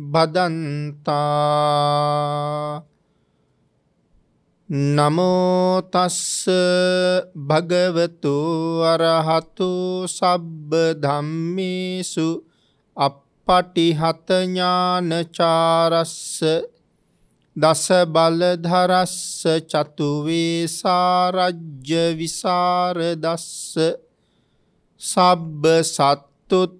බදන්තා නමෝතස්ස භගවතු අරහතු සබ්බ ධම්මිසු අපපටිහතඥානචාරස්ස දස බලධරස්ස චතුවේසාරජ්‍ය විසාරදස්ස සබ්බ සත්තුත්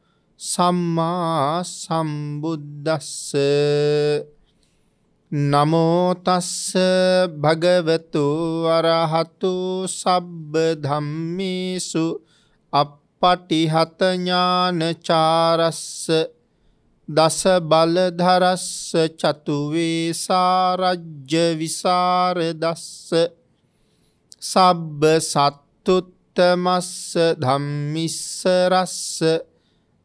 සම්මා සම්බුද්දස්ස නමෝතස්ස භගවතු අරහතු සබ්බ ධම්මිසු අපපටිහතඥානචාරස්ස දස බලධරස්ස චතුවේසාරජ්්‍ය විසාරදස්ස සබ්බ සත්තුත්තමස්ස ධම්මිස්සරස්ස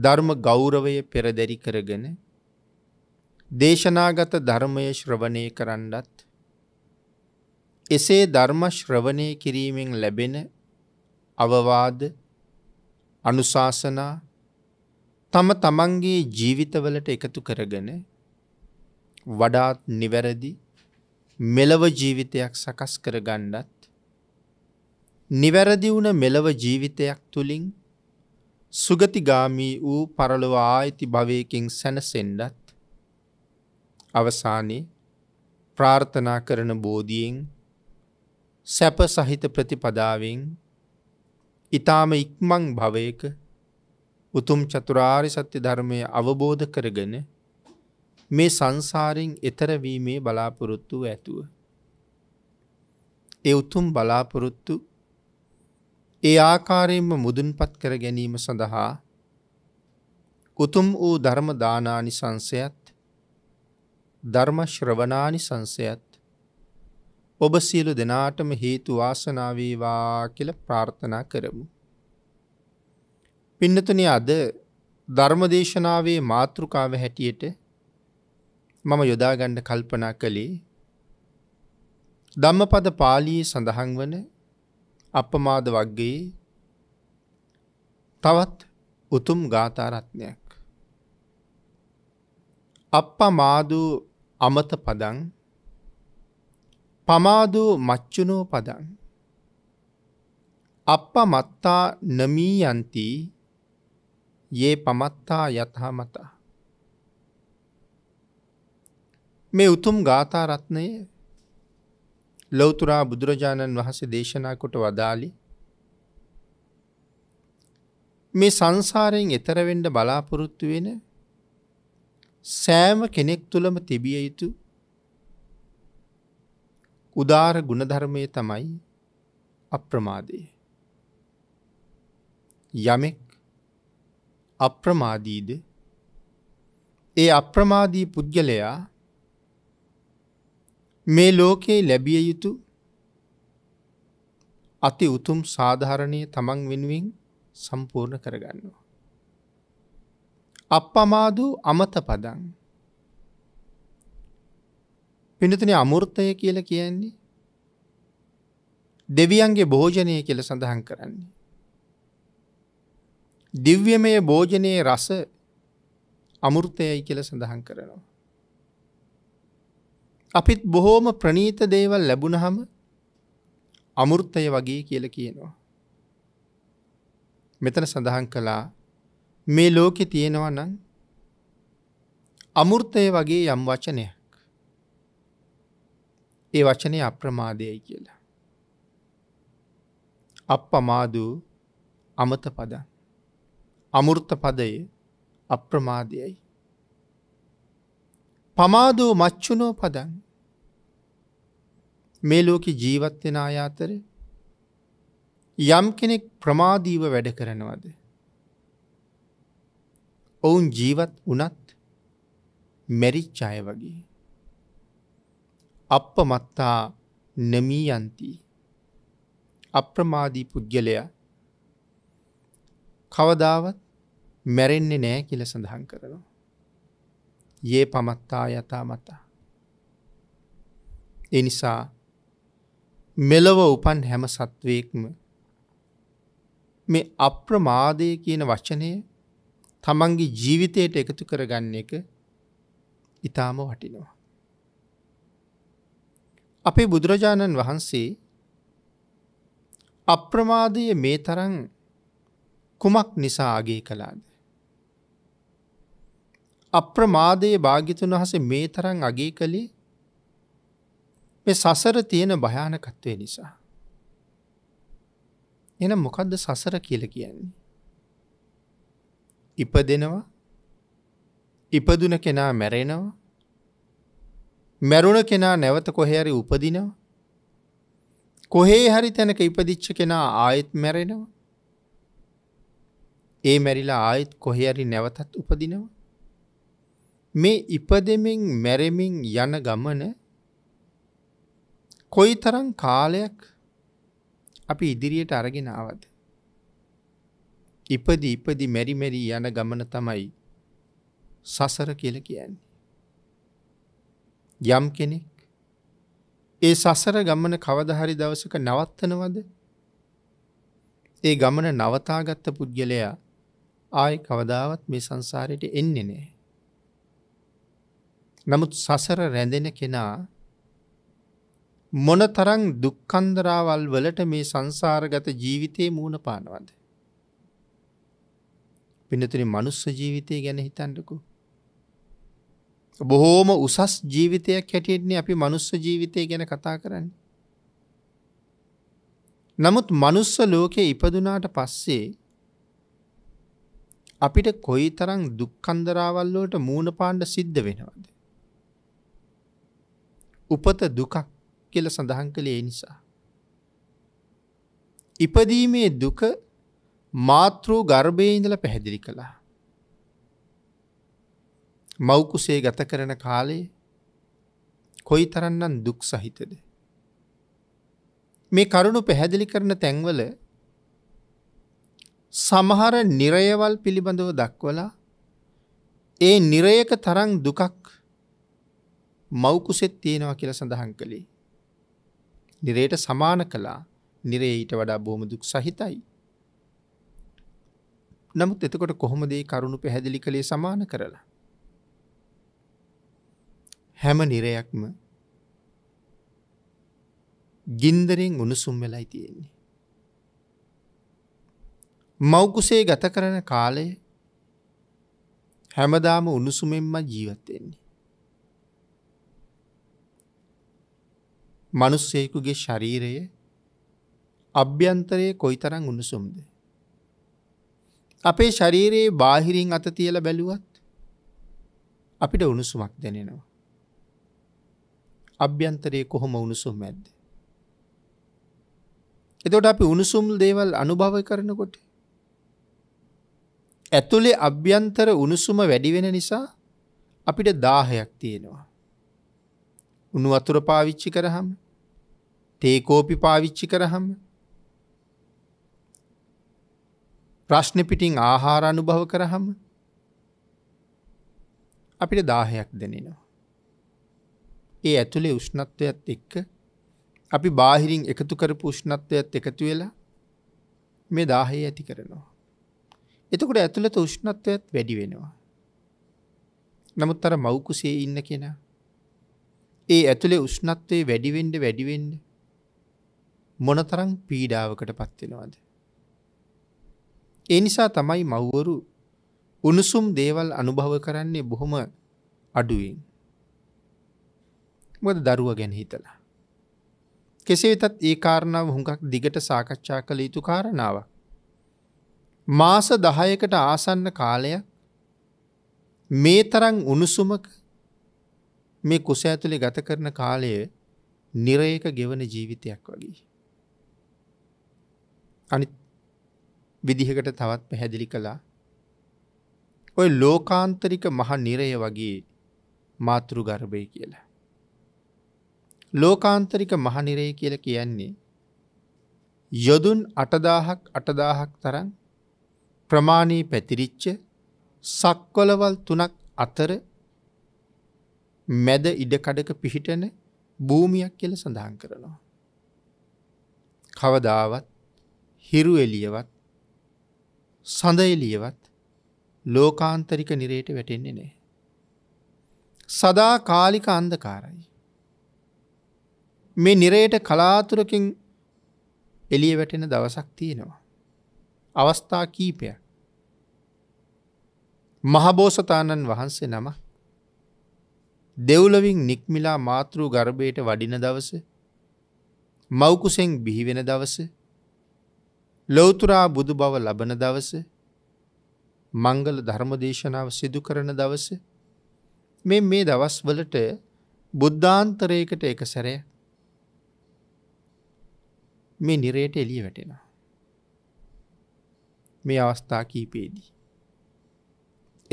ධර්ම ගෞරවය පෙරදැරි කරගෙන දේශනාගත ධර්මය ශ්‍රවණය කරන්නත් එසේ ධර්ම ශ්‍රවණය කිරීමෙන් ලැබෙන අවවාද අනුශාසනා තම තමන්ගේ ජීවිතවලට එකතු කරගෙන වඩාත් නිවැරදි මෙලව ජීවිතයක් සකස් කරගන්නත් නිවැරදි වුණ මෙලව ජීවිතයක් තුළින් සුගතිගාමී වූ පරලොව ආයිති භවයකින් සැනසෙන්ඩත් අවසානයේ ප්‍රාර්ථනා කරන බෝධියෙන් සැප සහිත ප්‍රතිපදාවෙන් ඊ타ම ඉක්මන් භවයක උතුම් චතුරාර්ය සත්‍ය ධර්මය අවබෝධ කරගෙන මේ සංසාරයෙන් එතර වීමේ බලාපොරොත්තු ඇතුව ඒ උතුම් බලාපොරොත්තු ඒ ආකාරයෙන්ම මුදුන්පත් කර ගැනීම සඳහා උතුම් වූ ධර්ම දානානි සංසයත් ධර්ම ශ්‍රවණානි සංසයත් ඔබ සියලු දෙනාටම හේතු වාසනාවේවා කියල ප්‍රාර්ථනා කරමු. පින්නතුනි අද ධර්මදේශනාවේ මාතෘකාව හැටියට මම යොදාගණ්ඩ කල්පනා කළේ ධම්මපද පාලී සඳහන් වන අපමාද වක්ගේ තවත් උතුම් ගාතාරත්නයක්. අප්ප මාදූ අමත පදන් පමාදූ මච්චුනෝ පදන් අප්ප මත්තා නමී යන්ති ඒ පමත්තා යතහමතා. මේ උතුම් ගාථරත්නය ලෞතුරා බුදුරජාණන් වහන්සේ දේශනා කොට වදාලි මේ සංසාරයෙන් එතරවෙන්ඩ බලාපොරොත්තු වෙන සෑම කෙනෙක් තුළම තිබිය යුතු උදාර ගුණධර්මය තමයි අප්‍රමාදය. යමෙක් අප්‍රමාදීද ඒ අප්‍රමාදී පුද්ගලයා මේ ලෝකයේ ලැබිය යුතු අති උතුම් සාධාරණය තමන් වෙනුවෙන් සම්පූර්ණ කරගන්නවා. අපපමාදූ අමත පදන් පිනතින අමුෘත්තය කියල කියන්නේ දෙවියන්ගේ භෝජනය කියල සඳහන් කරන්නේ. දිව්‍යමය භෝජනයේ රස අමුෘතයයි කියල සඳහන් කරනවා. අපිත් බොහෝම ප්‍රනීත දේවල් ලැබුණහම අමුෘත්තය වගේ කියල කියනවා. මෙතන සඳහන් කළා මේ ලෝකෙ තියෙනවා නම් අමුෘත්තය වගේ යම් වචනයක්. ඒ වචනය අප්‍රමාදයයි කියලා. අප අමාදූ අමත පද අමුෘත්ත පදයේ අප්‍රමාදයයි. පමාදෝ මච්චුනෝ පදන් මේ ලෝක ජීවත්වෙන අයාතර යම් කෙනෙක් ප්‍රමාදීව වැඩ කරනවද. ඔවුන් ජීවත් වනත් මැරිච්චාය වගේ. අප මත්තා නමී යන්තී අප්‍රමාදී පුද්ගලයා කවදාවත් මැරෙන්නේ නෑ කියල සඳහන් කරනවා. ඒ පමත්තා යතා මතා. එනිසා මෙලොව උපන් හැම සත්වයෙක්ම මේ අප්‍රමාදය කියන වචනය තමන්ගේ ජීවිතයට එකතු කරගන්න එක ඉතාම වටිනවා. අපේ බුදුරජාණන් වහන්සේ අප්‍රමාදය මේ තරන් කුමක් නිසා අගේ කලාද. අප්‍රමාදයේ භාගිතුන් වහස මේ තරන් අගේ කළේ මේ සසර තියෙන භයානකත්වය නිසා. එන මොකක්ද සසර කියල කියන්නේ. ඉප දෙනවා ඉපදුන කෙනා මැරෙනවා මැරුණ කෙනා නැවත කොහැරි උපදිනවා කොහේ හරි තැනක ඉපදිච්ච කෙනා ආයෙත් මැරෙනවා ඒ මැරිලා ආයෙත් කොහේරි නැවතත් උපදිනවා මේ ඉපදෙමින් මැරෙමින් යන ගමන කොයි තරම් කාලයක් අපි ඉදිරියට අරගෙන ආවද ඉපදි ඉපදි මෙරි මෙරි යන ගමන තමයි සසර කියලා කියන්නේ යම් කෙනෙක් ඒ සසර ගමන කවදා හරි දවසක නවත්තනවද ඒ ගමන නවතාගත්ත පුද්ගලයා ආයි කවදාවත් මේ සංසාරයට එන්නේ නැහැ නමුත් සසර රැඳෙන කෙනා මොන තරං දුක්කන්දරාවල් වලට මේ සංසාරගත ජීවිතයේ මූුණ පානවද. පිනතුරි මනුස්ස ජීවිතය ගැන හිතන්නකු. බොහෝම උසස් ජීවිතයක් හැටියන්නේ අපි මනුස්ස ජීවිතය ගැන කතා කරන්න. නමුත් මනුස්ස ලෝකය ඉපදුනාට පස්සේ අපිට කොයි තරං දුක්කන්දරාවල්ලෝට මූුණ පාණ්ඩ සිද්ධ වෙනවද. උපත දුකක් කියල සඳහන් කළේ නිසා. ඉපදීමේ දුක මාතෘූ ගර්භයඉඳල පැහැදිලි කළා. මවකුසේ ගත කරන කාලේ කොයි තරන්නන් දුක් සහිතද. මේ කරුණු පැහැදිලි කරන තැන්වල සමහර නිරයවල් පිළිබඳව දක්වලා ඒ නිරයක තරං දුකක් මෞකුසෙත් තියෙනවා කියලා සඳහන් කළේ. නිරයට සමාන කළා නිරේ ඊට වඩා බොහොම දුක් සහිතයි. නමුත් එතකොට කොහොමද මේ කරුණු පැහැදිලි කළේ සමාන කරලා? හැම නිරයක්ම ගින්දරෙන් උණුසුම් වෙලයි තියෙන්නේ. මෞකුසේ ගත කරන කාලය හැමදාම උණුසුමෙන්ම ජීවත් වෙන්නේ. මනුස්සයෙකුගේ ශරීරය අභ්‍යන්තරයේ කොයිතරං උණුසුම්ද. අපේ ශරීරයේ බාහිරින් අත තියල බැලුවත් අපිට උණුසුමක් දැනෙනවා. අභ්‍යන්තරයේ කොහොම උණුසුම් ඇද්ද. එතොට අපි උණුසුම් දේවල් අනුභව කරනකොට. ඇතුළේ අභ්‍යන්තර උණුසුම වැඩිවෙන නිසා අපිට දාහයක් තියෙනවා. උණු අතුර පාවිච්චි කරහම තේකෝපි පාවිච්චි කරහම ප්‍රශ්න පිටින් ආහාර අනුභව කරහම අපිට දාහයක් දෙනෙනවා. ඒ ඇතුළේ උෂ්ණත්වයත් එක්ක අපි බාහිරින් එකතු කරපු උෂ්ණත්වයත් එකතු වෙලා මේ දාහය ඇති කරනවා. එතකොට ඇතුළත උෂ්ණත්වයත් වැඩි වෙනවා. නමුත් අර මෞකුසේ ඉන්න කෙනා ඒ ඇතුළේ උෂ්ණත්වය වැඩිවෙන්ඩ වැඩිවෙන්ඩ මොනතරං පීඩාවකට පත්වෙනවාද. ඒ නිසා තමයි මව්වරු උණුසුම් දේවල් අනුභව කරන්නේ බොහොම අඩුවෙන්. මොද දරුව ගැන හිතලා. කෙසේ වෙතත් ඒ කාරණාව හුඟක් දිගට සාකච්ඡා කළ යුතු කාරණාවක්. මාස දහයකට ආසන්න කාලයක් මේ තරං උණුසුමක මේ කුස ඇතුළි ගත කරන කාලය නිරයක ගෙවන ජීවිතයක් වගේ. අනිත් විදිහකට තවත් පැහැදිලි කළා. ඔය ලෝකාන්තරික මහ නිරය වගේ මාතෘ ගර්භය කියලා. ලෝකාන්තරික මහ නිරය කියල කියන්නේ යොදුන් අටදාහක් අටදාහක් තරන් ප්‍රමාණී පැතිරිච්ච සක්කොලවල් තුනක් අතර මැද ඉඩකඩක පිහිටන භූමියක් කියල සඳහන් කරනවා. කවදාවත් හිරු එලියවත් සඳ එලියවත් ලෝකාන්තරික නිරයට වැටෙන්නේ නෑ. සදා කාලික අන්දකාරයි. මේ නිරයට කලාතුරකින් එළිය වැටෙන දවසක් තියෙනවා. අවස්ථා කීපයක්. මහබෝසතාණන් වහන්සේ නම දෙව්ලවින් නික්මිලා මාතෘ ගර්භයට වඩින දවස මෞකුසෙන් බිහිවෙන දවස ලෝතුරා බුදු බව ලබන දවස මංගල ධර්මදේශනාව සිදු කරන දවස මෙ මේ දවස් වලට බුද්ධාන්තරයකට එක සැරය මේ නිරයට එළිය වැටෙනවා. මේ අවස්ථා කීපේදී.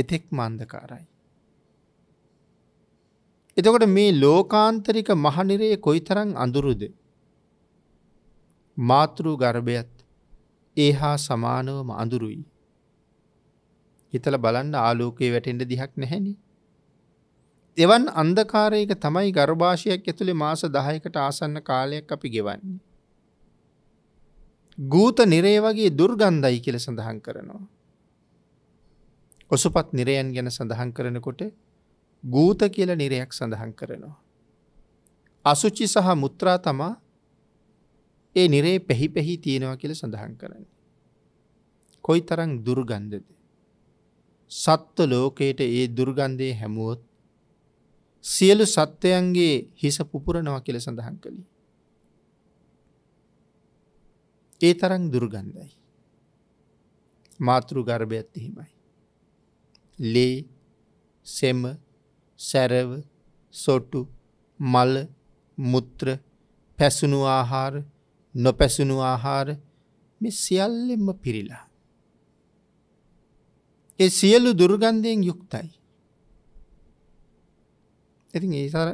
එතෙක් මන්දකාරයි. එතකොට මේ ලෝකාන්තරික මහනිරයේ කොයි තරං අඳුරුද මාතෘ ගර්භයත් ඒ හා සමානවම අඳුරුයි. හිතල බලන්න ආලෝකයේ වැටෙන්ට දිහක් නැහැනි. එවන් අන්දකාරයක තමයි ගර්භාෂයක් ඇතුළේ මාස දහයකට ආසන්න කාලයක් අපි ගෙවන්නේ. ගූත නිරේ වගේ දුර්ගන්ධයි කියල සඳහන් කරනවා. ඔසුපත් නිරයන් ගැන සඳහන් කරනකොට ගූත කියල නිරයක් සඳහන් කරනවා. අසුචි සහ මුත්‍රා තමා ඒ නිරේ පැහි පැහි තියෙනවා කියල සඳහන් කරන්න. කොයි තරං දුර්ගන්ධද. සත්ව ලෝකයට ඒ දුර්ගන්ධය හැමුවොත් සියලු සත්වයන්ගේ හිස පුපුරනවා කියල සඳහන් කළි. ඒ තරං දුර්ගන්ධයි. මාතෘ ගර්භයත් එහෙමයි. ලේ සෙම සැරව සොටු මල මුත්‍ර පැසුණු ආහාර නොපැසුණු ආහාර මෙ සියල්ලෙම පිරිලා. ඒ සියලු දුර්ගන්ධයෙන් යුක්තයි. ඉතින් ඒතර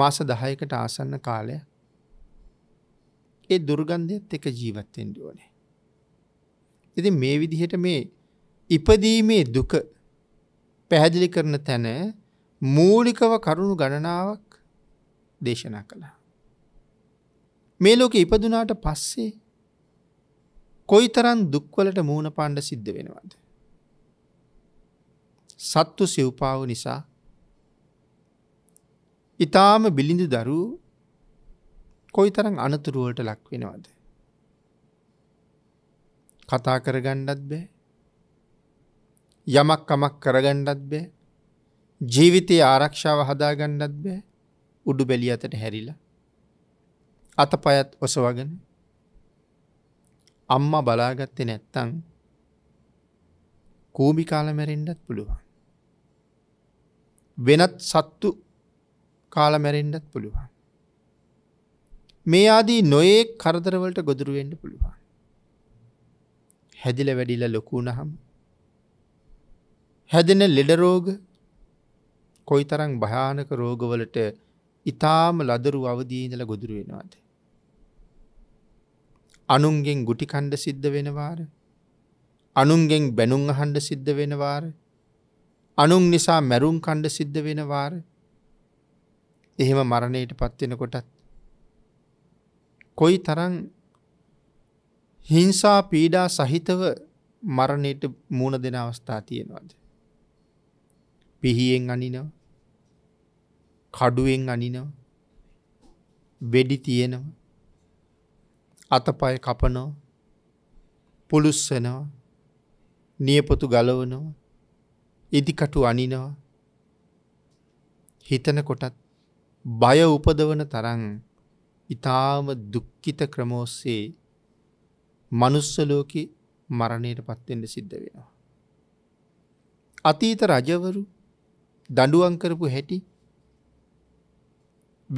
මාස දහයකට ආසන්න කාලය ඒ දුර්ගන්ධයත් එක ජීවත්තෙන් දුවනේ. ඉති මේ විදිහට මේ ඉපදීමේ දුක පැහැදිලි කරන තැන මූලිකව කරුණු ගණනාවක් දේශනා කළා. මේ ලෝකෙ ඉපදුනාට පස්සේ කොයිතරම් දුක්වලට මූණ පාණ්ඩ සිද්ධ වෙනවද? සත්තු සිව්පාව නිසා ඊටාම බිලිඳු දරු කොයිතරම් අනතුරු වලට ලක් වෙනවද? කතා කරගන්නත් බෑ. යමක් කමක් කරගන්නත් බෑ. ජීවිතයේ ආරක්ෂාව හදාගන්නත් බෑ. උඩු බැලිය අතට හැරිලා අතපයත් ඔසවගෙන අම්ම බලාගත්තේ නැත්තං කූමි කාලමැරෙන්ඩත් පුළුවන්. වෙනත් සත්තු කාලමැරෙන්ඩත් පුළුවන්. මේ ආදී නොයේ කරදරවලට ගොදුරුවෙන්ඩ පුළුවන්. හැදිල වැඩිල ලොකුණහම් හැදෙන ලෙඩරෝග කොයි තරං භයානක රෝගවලට ඉතාම ලදරු අවදීඉඳල ගොදුරුවෙනවාද. අනුන්ගෙන් ගුටිකණ්ඩ සිද්ධ වෙනවාර අනුන්ගෙන් බැනුම් අහන්ඩ සිද්ධ වෙනවාර අනුන් නිසා මැරුම් කණ්ඩ සිද්ධ වෙනවාර එහෙම මරණයට පත්වෙනකොටත් කොයි තරන් හිංසා පීඩා සහිතව මරණයට මූුණ දෙන අවස්ථා තියෙනවාද පිහියෙන් අනිනව කඩුවෙන් අනිනව වෙඩි තියෙනවා අතපය කපනෝ පුලුස්සනවා නියපොතු ගලවනවා ඉදිකටු අනිනවා හිතනකොටත් බය උපදවන තරන් ඉතාම දුක්කිත ක්‍රමෝස්සේ මනුස්සලෝක මරණයට පත්වෙන්ට සිද්ධ වෙනවා. අතීත රජවරු දඩුවංකරපු හැටි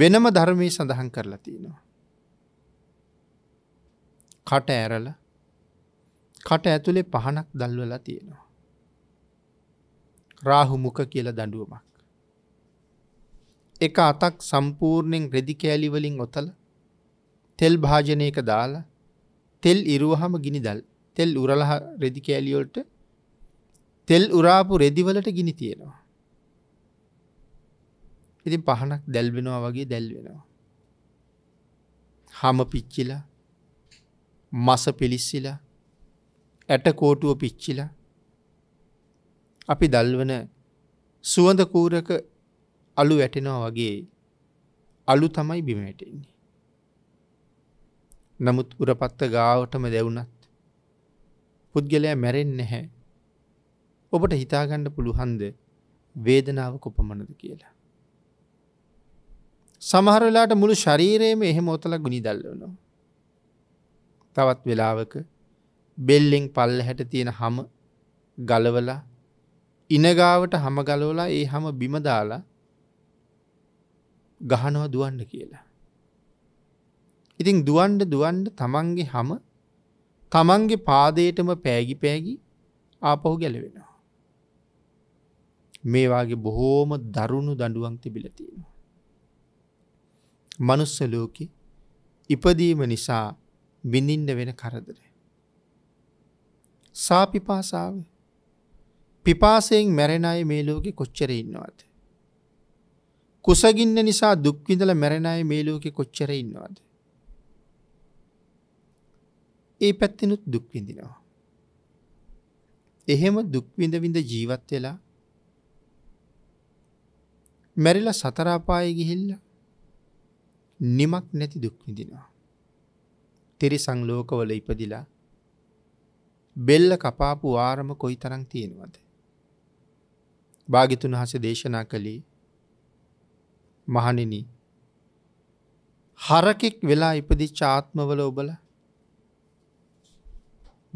වෙනම ධර්මය සඳහන් කරලා තියෙනවා. කට ඇරල කට ඇතුළේ පහනක් දල්වලා තියෙනවා. රාහු මුක කියල දඩුවමක්. එක අතක් සම්පූර්ණයෙන් රෙදි කෑලිවලින් ඔතල තෙල් භාජනයක දාලා තෙල් ඉරුවහම ගිනි දල් තෙල් උරලහ රෙදි කෑලියෝල්ට තෙල් උරාපු රෙදිවලට ගිනි තියෙනවා. ඉතින් පහනක් දැල්වෙනවා වගේ දැල්වෙනවා. හම පිච්චිලා මස පිලිස්සිලා ඇටකෝටුව පිච්චිලා අපි දල්වන සුවඳ කූරක අලු වැටෙනවා වගේ අලු තමයි බිමැටෙන්නේ. නමුත් උරපත්ත ගාවටම දැවුනත් පුද්ගලයා මැරෙන් නැහැ ඔබට හිතාගණ්ඩ පුළුහන්ද වේදනාව කොපමණද කියලා. සමහරලාට මුළු ශරීරයේම එහෙම ඔතල ගුණි දල්ලනවා. තවත් වෙලාවක බෙල්ලෙන් පල්ල හැට තියෙන හම ගලවලා ඉනගාවට හමගලෝලා ඒ හම බිමදාලා ගහනව දුවන්ඩ කියලා. ඉතිං දුවන්ඩ දුවන්ඩ තමන්ගේ හම තමන්ගේ පාදයටම පෑගි පෑගි ආපහු ගැලවෙනවා. මේවාගේ බොහෝම දරුණු දඩුවන් තිබිලතිීම. මනුස්සලෝකි ඉපදීම නිසා බිඳින්ඩ වෙන කරදරය. සාපිපාසාාව පිපාසයෙන් මැරෙන අය මේ ලෝකෙ කොච්චර ඉන්නවාද. කුසගින්න නිසා දුක්විඳල මැරෙන අය මේ ලෝකෙ කොච්චර ඉන්නවාද. ඒ පැත්තිනුත් දුක්විඳිනවා. එහෙම දුක්විඳවිඳ ජීවත් වෙලා මැරිල සතරාපාය ගිහිල්ල නිමක් නැති දුක්විඳිනවා. තිරිසං ලෝකවල ඉපදිලා බෙල්ල කපාපු ආරම කොයි තරං තියෙනවද. භාගිතුන් හස දේශනා කළේ මහනෙන හරකෙක් වෙලා ඉපදි චාත්මවල ඔබල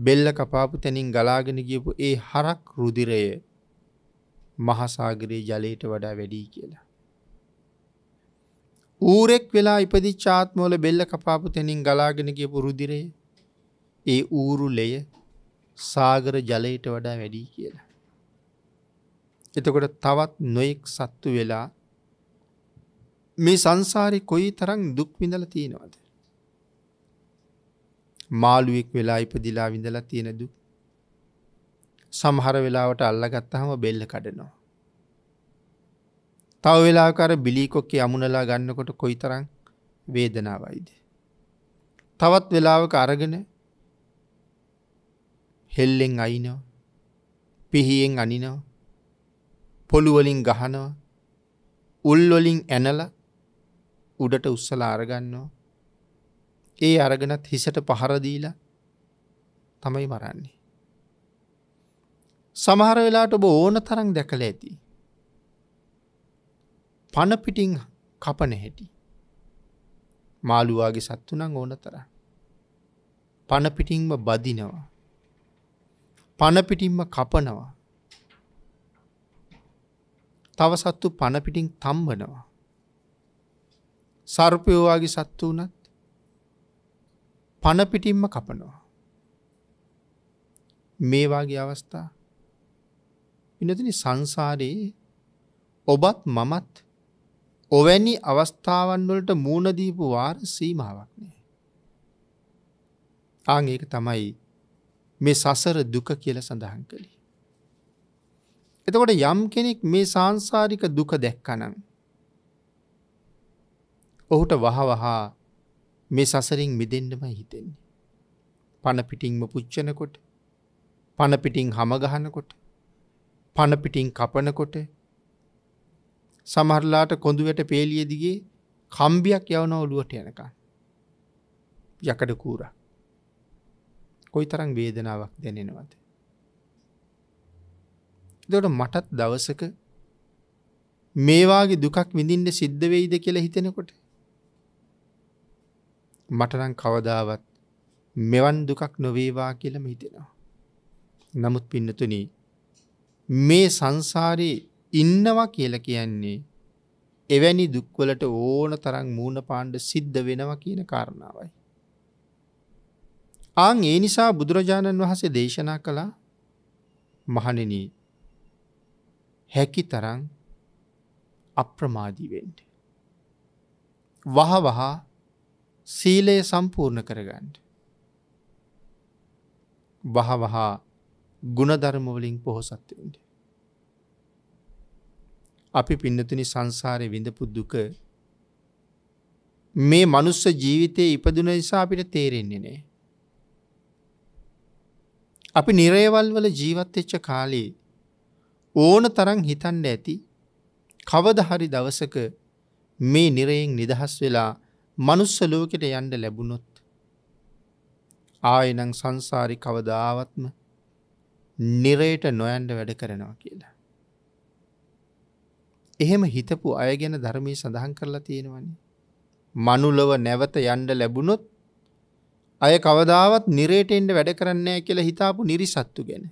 බෙල්ල කපාපු තැනින් ගලාගෙන ගියපු ඒ හරක් රුදිරය මහසාගරයේ ජලයට වඩා වැඩී කියලා. ඌරෙක් වෙලා ඉපදිච්ච ආත්මවල බෙල්ල කපාපු තැනින් ගලාගෙන ගියපු රුදිරේ ඒ ඌරු ලෙය සාගර ජලයට වඩා වැඩි කියලා. එතකොට තවත් නොයෙක් සත්තු වෙලා මේ සංසාරි කොයි තරං දුක් විඳල තියෙනවද. මාළුවෙක් වෙලා ඉපදිලා විඳලා තියෙන දුක් සමහර වෙලාවට අල්ලගත්තහම බෙල්ල කඩනවා. තව වෙලාකාර බිලිකොක්කේ අමුණලා ගන්නකොට කොයි තරං වේදනාවයිද. තවත් වෙලාවක අරගෙන හෙල්ලෙන් අයිනෝ පිහියෙන් අනිනෝ පොළුවලින් ගහනෝ උල්වොලින් ඇනල උඩට උස්සල අරගන්නෝ ඒ අරගෙනත් හිසට පහරදීලා තමයි මරන්නේ. සමහර වෙලාට ඔබ ඕන තරම් දැකල ඇති. පනපිටින් කපන හැටි. මාළුවාගේ සත්තුනං ඕන තර. පනපිටින්ම බදිනවා. පනපිටින්ම කපනවා. තව සත්තු පනපිටින් තම්බනවා. සර්පයෝවාගේ සත්තු වනත් පනපිටින්ම කපනවා. මේවාගේ අවස්ථා විනතින සංසාරයේ ඔබත් මමත් ඔවැනි අවස්ථාවන් වලට මූුණදීපු වාර සීමාවක් නෑ. ආංඒක තමයි මේ සසර දුක කියල සඳහන් කළි. එතකොට යම් කෙනෙක් මේ සංසාරික දුක දැක්කනම්. ඔහුට වහවහා මේ සසරින් මිදෙන්ඩම හිතෙන්නේ. පණපිටිංම පුච්චනකොට පණපිටිං හමගහනකොට පණපිටිං කපනකොට සමහරලාට කොඳුවට පේලියදිගේ කම්බියක් යවන ඔලුවට යනක යකඩ කූර කොයි තරං වේදනාවක් දැනෙනවද දොට මටත් දවසක මේවාගේ දුකක් විඳින්ට සිද්ධ වෙයිද කියලා හිතෙනකොට මටනං කවදාවත් මෙවන් දුකක් නොවේවා කියලම හිතෙනවා නමුත් පින්නතුනී මේ සංසාරයේ ඉන්නවා කියලා කියන්නේ එවැනි දුක්වලට ඕන තරම් මූුණ පාණ්ඩ සිද්ධ වෙනවා කියන කාරණාවයි. ආං ඒ නිසා බුදුරජාණන් වහසේ දේශනා කළා මහනෙන හැකි තරං අප්‍රමාදීවෙන්ට. වහ වහා සීලය සම්පූර්ණ කරගන්ඩ. වහ වහා ගුණධර්මවලින් පොහොසත්වෙන්ට. අපි පින්නතුනි සංසාරය විඳපු දුක මේ මනුස්ස ජීවිතය ඉපදුන නිසා අපිට තේරෙන්නේ නෑ. අපි නිරේවල් වල ජීවත්වෙච්ච කාලේ ඕන තරන් හිතන්න ඇති කවද හරි දවසක මේ නිරයෙන් නිදහස් වෙලා මනුස්ස ලෝකෙට යන්ඩ ලැබුණොත් ආයනං සංසාරි කවදාවත්ම නිරයට නොයන්ඩ වැඩ කරනවා කියලා. එහෙම හිතපු අය ගැන ධර්මය සඳහන් කරලා තියෙනවනි. මනුලව නැවත යන්ඩ ලැබුණොත් අය කවදාවත් නිරේටෙන්ඩ වැඩ කරන්නේ කියලා හිතාපු නිරිසත්තු ගැන.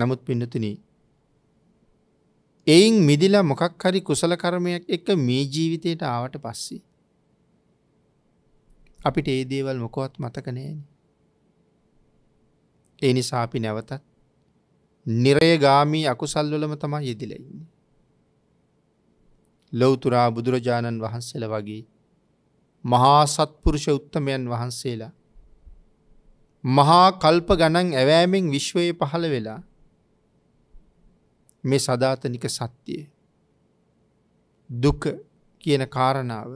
නමුත් පින්නතුන එයින් මිදිලා මොකක් හරි කුසල කරමයක් එක මේ ජීවිතයට ආවට පස්සේ. අපිට ඒ දේවල් මොකොත් මතකනෑන. ඒ නිසා අපි නැවතත් නිරයගාමී අකුසල්වලම තමා යෙදිලෙන්නේ. ලොවතුරා බුදුරජාණන් වහන්සේල වගේ මහා සත්පුරුෂ උත්තමයන් වහන්සේලා මහා කල්ප ගණන් ඇවෑමෙන් විශ්වයේ පහළ වෙලා මේ සධාතනික සත්‍යය දුක කියන කාරණාව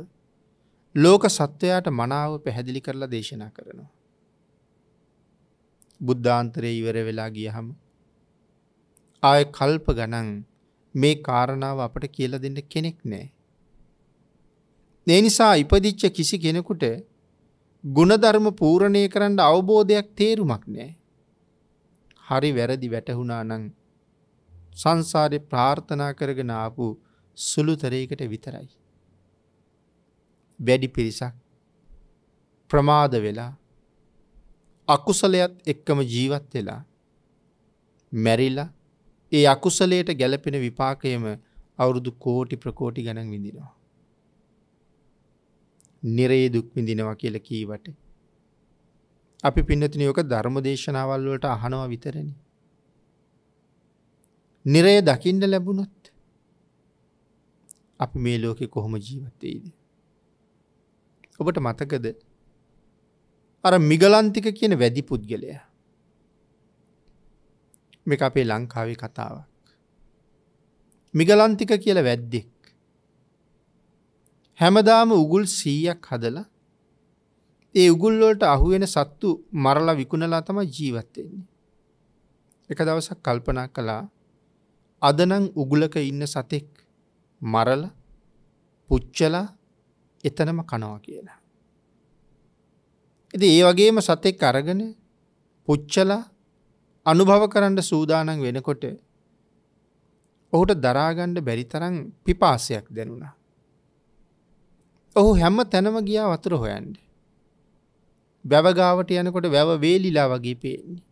ලෝක සත්වයාට මනාව පැහැදිලි කරලා දේශනා කරනවා. බුද්ධාන්තරය ඉවර වෙලා ගිය හම ආය කල්ප ගනන් මේ කාරණාව අපට කියල දෙන්න කෙනෙක් නෑ. ඒ නිසා ඉපදිච්ච කිසි කෙනෙකුට ගුණධර්ම පූරණය කරන්න අවබෝධයක් තේරුමක් නෑ. හරි වැරදි වැටහුණා නං සංසාරය ප්‍රාර්ථනා කරගෙන ආපු සුළුතරයකට විතරයි. වැඩි පිරිසක් ප්‍රමාද වෙලා අකුසලයත් එක්කම ජීවත් වෙලා මැරිලා ඒ අකුසලයට ගැලපෙන විපාකයම අවුරුදු කෝටි ප්‍රකෝටි ගණන් විඳිනවා. නිරේ දුක් විඳිනවා කියල කීවට. අපි පින්නතිනයෝක ධර්ම දේශනාවල් වලට අහනවා විතරණ. නිරය දකිින්ඩ ලැබුණොත් අපි මේ ලෝකෙ කොහොම ජීවත්තේද. ඔබට මතකද අර මිගලන්තික කියන වැදි පුද්ගලයා මේ අපේ ලංකාවේ කතාවක්. මිගලන්තික කියල වැද්දෙක්. හැමදාම උගුල් සීයක් හදලා ඒ උගුල්ලෝට අහුවෙන සත්තු මරලා විකුණලා තම ජීවත්වෙන්නේ. එක දවසක් කල්පනා කළා අදනං උගුලක ඉන්න සතෙක් මරල පුච්චලා එතනම කනවා කියලා. එති ඒ වගේම සතෙක් අරගෙන පුච්චලා අනුභව කරන්න සූදානන් වෙනකොට ඔහුට දරාගණ්ඩ බැරි තරම් පිපාසයක් දැනුණා. ඔහු හැම්ම තැනම ගියා වතුර හොයන්ඩ. බැවගාවට යනකොට වැව වේලිලා වගේ පේන්නේ.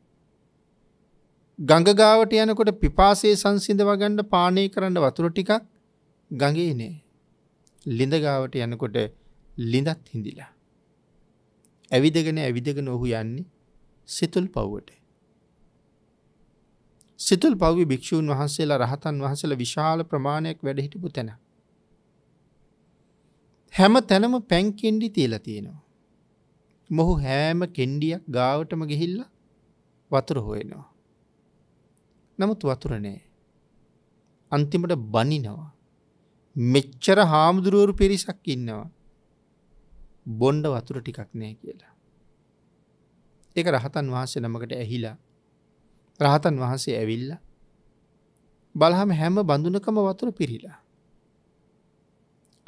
ගඟගාවට යනකොට පිපාසේ සංසිඳ වගණ්ඩ පානය කරන්න වතුර ටිකක් ගඟේනේ. ලිඳගාවට යනකොට ලිඳත් හිඳිලා. ඇවිදගෙන ඇවිදගෙන ඔහු යන්නේ සිතුල් පව්වට. සිතුල් පවි භික්‍ෂූන් වහන්සේලා රහතන් වහසල විශාල ප්‍රමාණයක් වැඩහිටපු තැන. හැම තැනම පැන් කෙන්ඩි තියල තියෙනවා. මොහු හෑම කෙන්ඩියක් ගාවටම ගිහිල්ල වතුර හොයනවා. නමුත් වතුරනෑ. අන්තිමට බනිනවා. මෙච්චර හාමුදුරුවරු පිරිසක් ඉන්නවා. බොන්්ඩ වතුර ටිකක් නෑ කියලා. එක රහතන් වහන්සේ නමකට ඇහිලා රහතන් වහන්සේ ඇවිල්ල බලහම හැම බඳුනකම වතුර පිරිලා.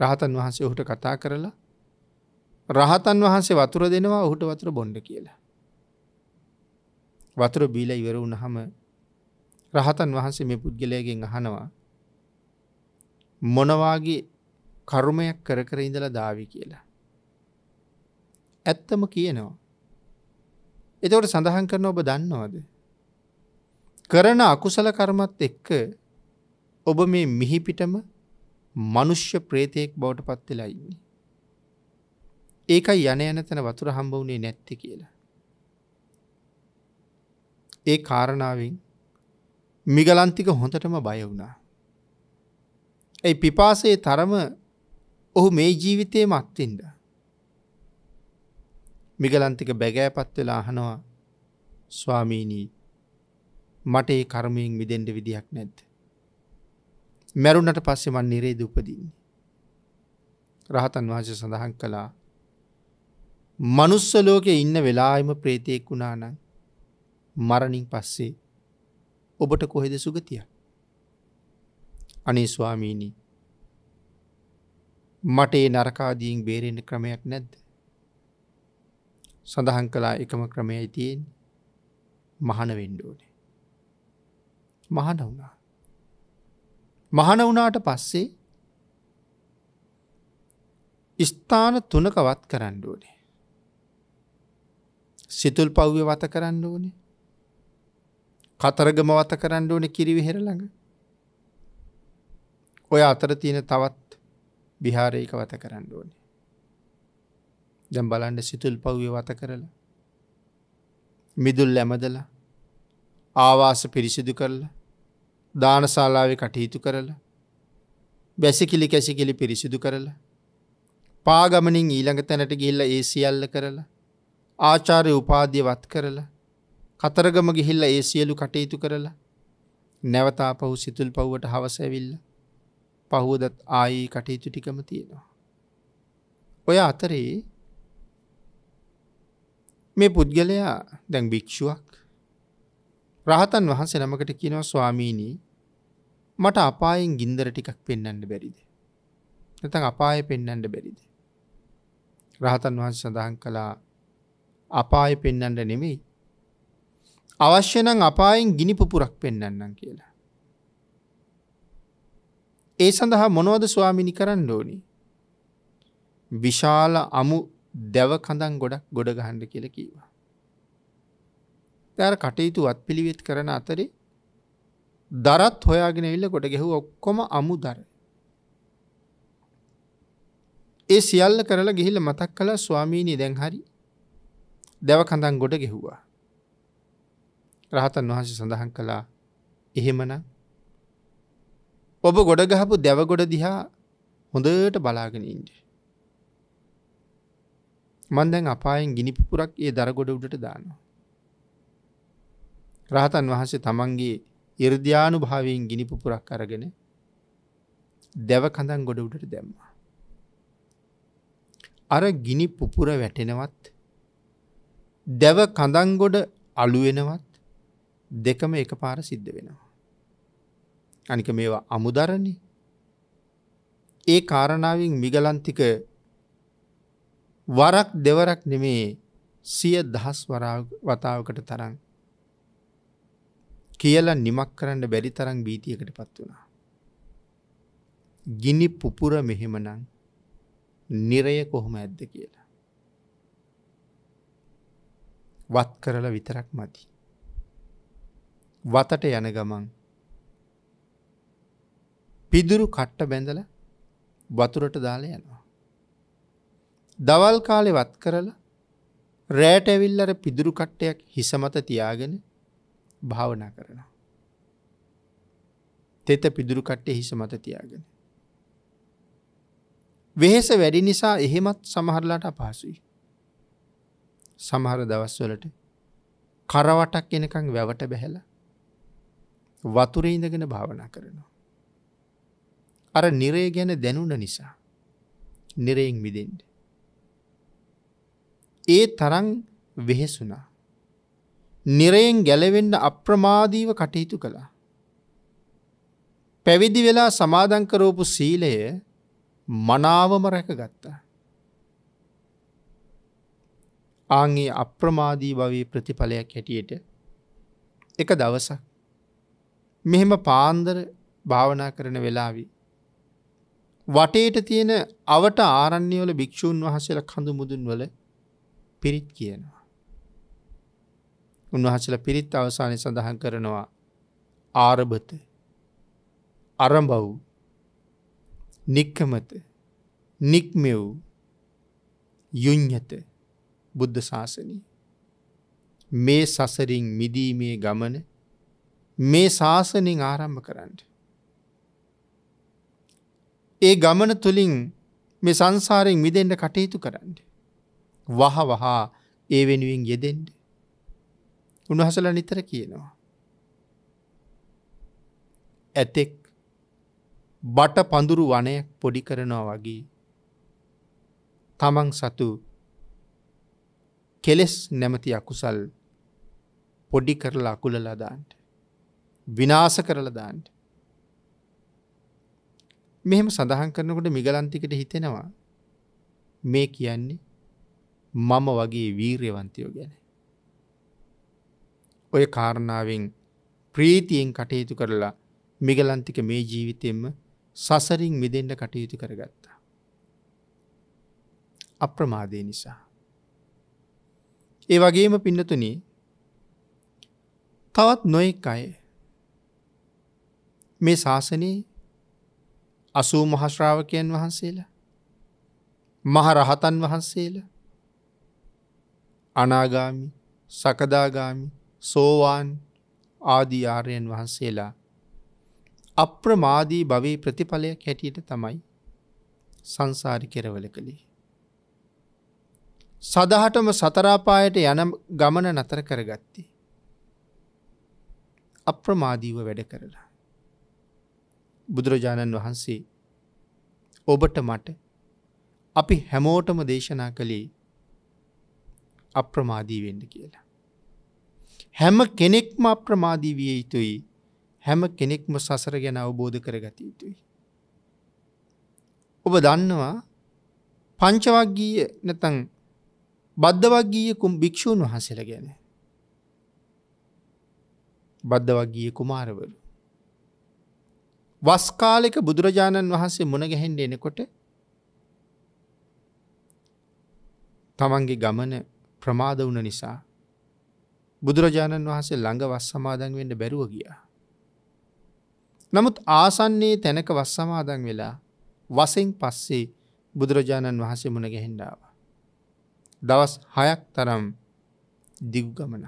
රහතන් වහන්සේ ඔහුට කතා කරලා රහතන් වහන්සේ වතුර දෙනවා ඔහුට වතුර බොන්්ඩ කියලා. වතුර බීල ඉවර වුණහම රහතන් වහන්සේ මේ පුද්ගලයගෙන් අහනවා මොනවාගේ කරුමයක් කර කර ඉඳලා දාවි කියලා. ඇත්තම කියනවා. එතවට සඳහන් කරන ඔබ දන්නවාද. කරන අකුසල කර්මත් එක්ක ඔබ මේ මිහිපිටම මනුෂ්‍ය ප්‍රේතයෙක් බවට පත්වෙලා ඉන්නේ. ඒකයි යන යන තැන වතුර හම්බ වුණේ නැත්ති කියලා. ඒ කාරණාවෙන් මිගලන්තික හොඳටම බය වුණා. ඇයි පිපාසයේ තරම ඔහු මේ ජීවිතයේ මත්තින්ට. මිගලන්තික බැගෑපත් වෙලා අහනවා ස්වාමීනී මට ඒ කර්මයෙන් මිදෙන්ට විදිහක් නැද්ද. මැරුණට පස්සෙමන් නිරේ දුපදින්නේ. රහතන් වහස සඳහන් කළා මනුස්ස ලෝකෙ ඉන්න වෙලාම ප්‍රේතයෙක් වුණානං මරණින් පස්සේ ඔබට කොහෙද සුගතිය. අනේ ස්වාමීණී මටේ නරකාදීන් බේරෙන්ට ක්‍රමයක් නැද්ද. සඳහන් කලා එකම ක්‍රමයයි තියෙන් මහන වෙන්ඩෝනේ. මහන වුණා. මහන වුණාට පස්සේ ස්ථාන තුනකවත් කරන්න ඕනේ. සිතුල් පව්්‍ය වත කරන්න ඕනේ. කතරගම වත කරන්න ඕන කිරිවිහෙර ළඟ. ඔය අතර තියෙන තවත් විහාරයක වත කරන්න ඕනේ. දැම් බලන්ඩ සිතුල් පව්්‍ය වත කරලා. මිදුල් ඇමදලා ආවාස පිරිසිදු කරලා දානශාලාව කටයුතු කරලා බැසිකිලි කැසිකිලි පිරිසිදු කරලා පාගමනින් ඊළඟ තැනට ගිල්ල ඒ සියල්ල කරලා ආචාරය උපාධිය වත් කරලා කතරගම ගිහිල්ල ඒ සියලු කටයුතු කරලා නැවතා පහු සිතුල් පව්වට හවසැවිල්ල පහුවදත් ආයේ කටයුතු ටිකම තියෙනවා. ඔය අතරේ මේ පුද්ගලයා දැන් භික්‍ෂුවක් රහතන් වහන්සේ නමකට කියනව ස්වාමීණී මට අපායෙන් ගින්දර ටිකක් පෙන්නන්න බැරිද. නැතන් අපාය පෙන්නන්ට බැරිද. රහතන් වහන්ස සඳහන් කළා අපාය පෙන්නන්ට නෙමෙයි. අවශ්‍යනං අපායෙන් ගිනිපුපුරක් පෙන්නන්නම් කියලා. ඒ සඳහා මොනවද ස්වාමිණි කරන්න ඕනි. විශාල අමු දැව කඳන් ගොඩක් ගොඩ ගහන්ඩ කියල කීවා. තෑර කටයුතු වත් පිළිවෙත් කරන අතරේ දරත් හොයාගෙන ඉල්ල ගොඩ ගැහු ඔක්කොම අමු දර. ඒ සියල්ල කරලා ගිහිල මතක් කළ ස්වාමීණී දැන් හරි දැව කඳන් ගොඩ ගෙහුවා. රහතන් වහන්සේ සඳහන් කළා එහෙමන ඔබ ගොඩගහපු දැවගොඩ දිහා හොඳට බලාගෙන ඉන්ඩ. මන්දැන් අපායෙන් ගිනිපුරක් ඒ දරගොඩ උඩට දානවා. රහතන් වහන්සේ තමන්ගේ ඉර්ධ්‍යානු භාවයෙන් ගිනිපුපුරක් අරගෙන දැව කඳන් ගොඩ උඩට දැම්මා. අර ගිනි පුපුර වැටෙනවත් දැව කඳන්ගොඩ අලුවෙනවත් දෙකම එක පාර සිද්ධ වෙනවා. අනික මේවා අමුදරණ ඒ කාරණාවෙන් මිගලන්තික වරක් දෙවරක් නෙමේ සිය දහස් වතාවකට තරන් කියලා නිමක් කරන්න බැරි තරම් බීතියකට පත් වුණා. ගිනි පුපුර මෙහෙමනම් නිරය කොහොම ඇද්ද කියලා. වත් කරලා විතරක් මති. වතට යන ගමන් පිදුරු කට්ට බැඳල වතුරට දාල යනවා. දවල් කාලෙ වත් කරලා රෑට ඇවිල්ලර පිදුරු කට්ටයක් හිසමත තියාගෙන භාවනා කරනවා. තෙත පිදුරු කට්ටේ හිස මත තියාගෙන. වෙහෙස වැඩි නිසා එහෙමත් සමහරලාට අපහසුයි. සමහර දවස්වලට කරවටක් එනකං වැවට බැහැල වතුර ඉඳගෙන භාවනා කරනවා. අර නිරේ ගැන දැනුන නිසා නිරයෙන් මිදෙන්ට. ඒ තරන් වෙහෙසුනා නිරයෙන් ගැලවෙන්න අප්‍රමාදීව කටයුතු කළා. පැවිදි වෙලා සමාධංකරෝපු සීලය මනාවම රැකගත්තා. ආගේ අප්‍රමාදී භවී ප්‍රතිඵලයක් හැටියට එක දවස මෙහෙම පාන්දර භාවනා කරන වෙලාවි. වටේට තියෙන අවට ආරණ්‍යවල භික්‍ෂූන් වහසල කඳු මුදුන් වල පිරිත් කියනවා. උන්වහසල පිරිත් අවසානය සඳහන් කරනවා ආරභත අරඹව් නික්කමත නික්මෙව් යුඥත බුද්ධ ශාසනී මේ සසරින් මිදීමේ ගමන මේ ශාසනින් ආරම්භ කරන්න. ඒ ගමන තුළින් මේ සංසාරෙන් මිදෙන්ට කටයුතු කරන්න. වහ වහා ඒ වෙනුවෙන් යෙදෙන්ට. උණහසල නිතර කියනවා. ඇතෙක් බට පඳුරු වනය පොඩි කරනවා වගේ තමන් සතු කෙලෙස් නැමති අකුසල් පොඩි කරලා අකුල ලදාන්ට විනාස කරලදාන්ට මෙහෙම සඳහන් කරනකොට මිගලන්තිකට හිතෙනවා මේ කියන්නේ මම වගේ වීර්යවන්තයෝ ගැන ඔය කාරණාවෙන් ප්‍රීතියෙන් කටයුතු කරලා මිගලන්තික මේ ජීවිතයෙන්ම සසරින් මිදෙන්ට කටයුතු කරගත්තා. අප්‍රමාදය නිසා. ඒ වගේම පින්නතුන තවත් නොයෙක් අය මේ ශාසනයේ අසූ මහශ්‍රාවකයන් වහන්සේලා මහරහතන් වහන්සේලා අනාගාමි සකදාගාමි සෝවාන් ආදී ආරයන් වහන්සේලා අප්‍රමාදී භවී ප්‍රතිඵලයක් හැටියට තමයි සංසාරි කෙරවල කළේ. සදහටම සතරාපායට යන ගමන නතර කරගත්ති. අප්‍රමාදීව වැඩ කරලා. බුදුරජාණන් වහන්සේ ඔබට මට අපි හැමෝටම දේශනා කළේ අප්‍රමාදී වෙන්න කියලා. හැම කෙනෙක්ම අප්‍රමාදී විය යුතුයි. හැම කෙනෙක්ම සසර ගැන අවබෝධ කරගත යුතුයි. ඔබ දන්නවා පංචවක්ගීය නැතන් බද්ධවක්ගීය කුම් භික්‍ෂූන් වහසල ගැන. බද්ධවක්ගීය කුමාරවරු. වස්කාලෙක බුදුරජාණන් වහන්සේ මුණගැහෙන්ඩ එනකොට තමන්ගේ ගමන ප්‍රමාද වුණ නිසා බුදුරජාණන් වහන්සේ ළඟ වස් සමාදන් වෙන්න බැරුව ගියා. නමුත් ආසන්නේ තැනක වස් සමාදන් වෙලා වසෙන් පස්සේ බුදුරජාණන් වහන්සේ මුණ ගැහෙන්ඩාව. දවස් හයක් තරම් දිග්ගමන.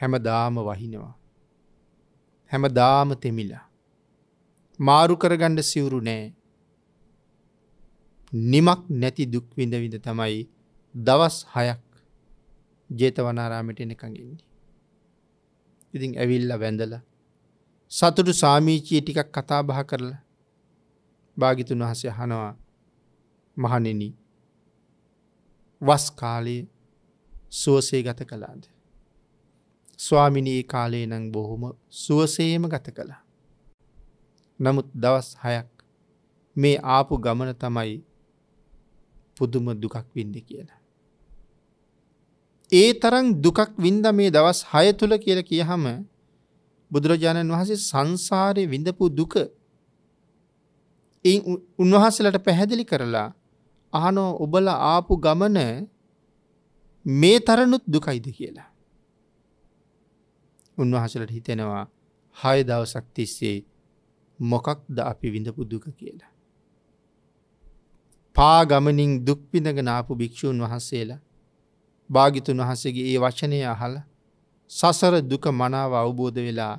හැම දාම වහිනවා. හැම දාම තෙමිලා. මාරු කරගණ්ඩ සිවුරු නෑ. නිමක් නැති දුක්විඳ විඳ තමයි දවස් හයක් ජේතවනාරාමිට එනකං ඉන්නේ. ඉතින් ඇවිල්ල වැඳල සතුටු සාමීචී ටිකක් කතා බහ කරලා භාගිතුන් වහසේ හනවා මහනෙන වස් කාලයේ සුවසේ ගත කලාද. ස්වාමිනී කාලේ නං බොහොම සුවසේම ගත කළා. නමුත් දවස් හයක් මේ ආපු ගමන තමයි පුදුම දුකක් වින්ද කියලා. ඒ තරම් දුකක් වින්දා මේ දවස් 6 තුල කියලා කියහම බුදුරජාණන් වහන්සේ සංසාරේ විඳපු දුක ඒ උන්වහන්සේලාට පැහැදිලි කරලා අහනෝ ඔබලා ආපු ගමන මේ තරනුත් දුකයිද කියලා. උන්වහන්සේලාට හිතෙනවා 6 දවසක් තිස්සේ මොකක්ද අපි විඳපු දුක කියලා. පා ගමනින් දුක් විඳගෙන ආපු භික්ෂුන් වහන්සේලා භාගිතුන් වහසගේ ඒ වචනය අහල සසර දුක මනාව අවබෝධ වෙලා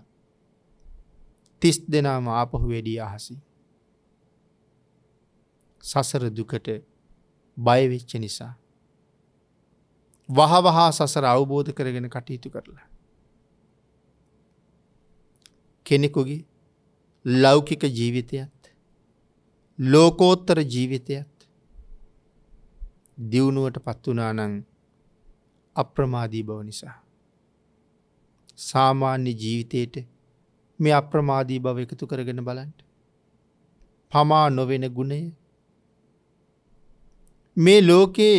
තිස් දෙනාම ආපහු වැඩිය අහසි. සසර දුකට බයවෙච්ච නිසා. වහවහා සසර අවබෝධ කරගෙන කටයුතු කරලා. කෙනෙකුගේ ලෞකික ජීවිතයත් ලෝකෝත්තර ජීවිතයත් දියුණුවට පත්වනානං අප්‍රමාදී බව නිසා. සාමාන්‍ය ජීවිතයට මේ අප්‍රමාදී බව එකතු කරගෙන බලන්ට. පමා නොවෙන ගුණය මේ ලෝකයේ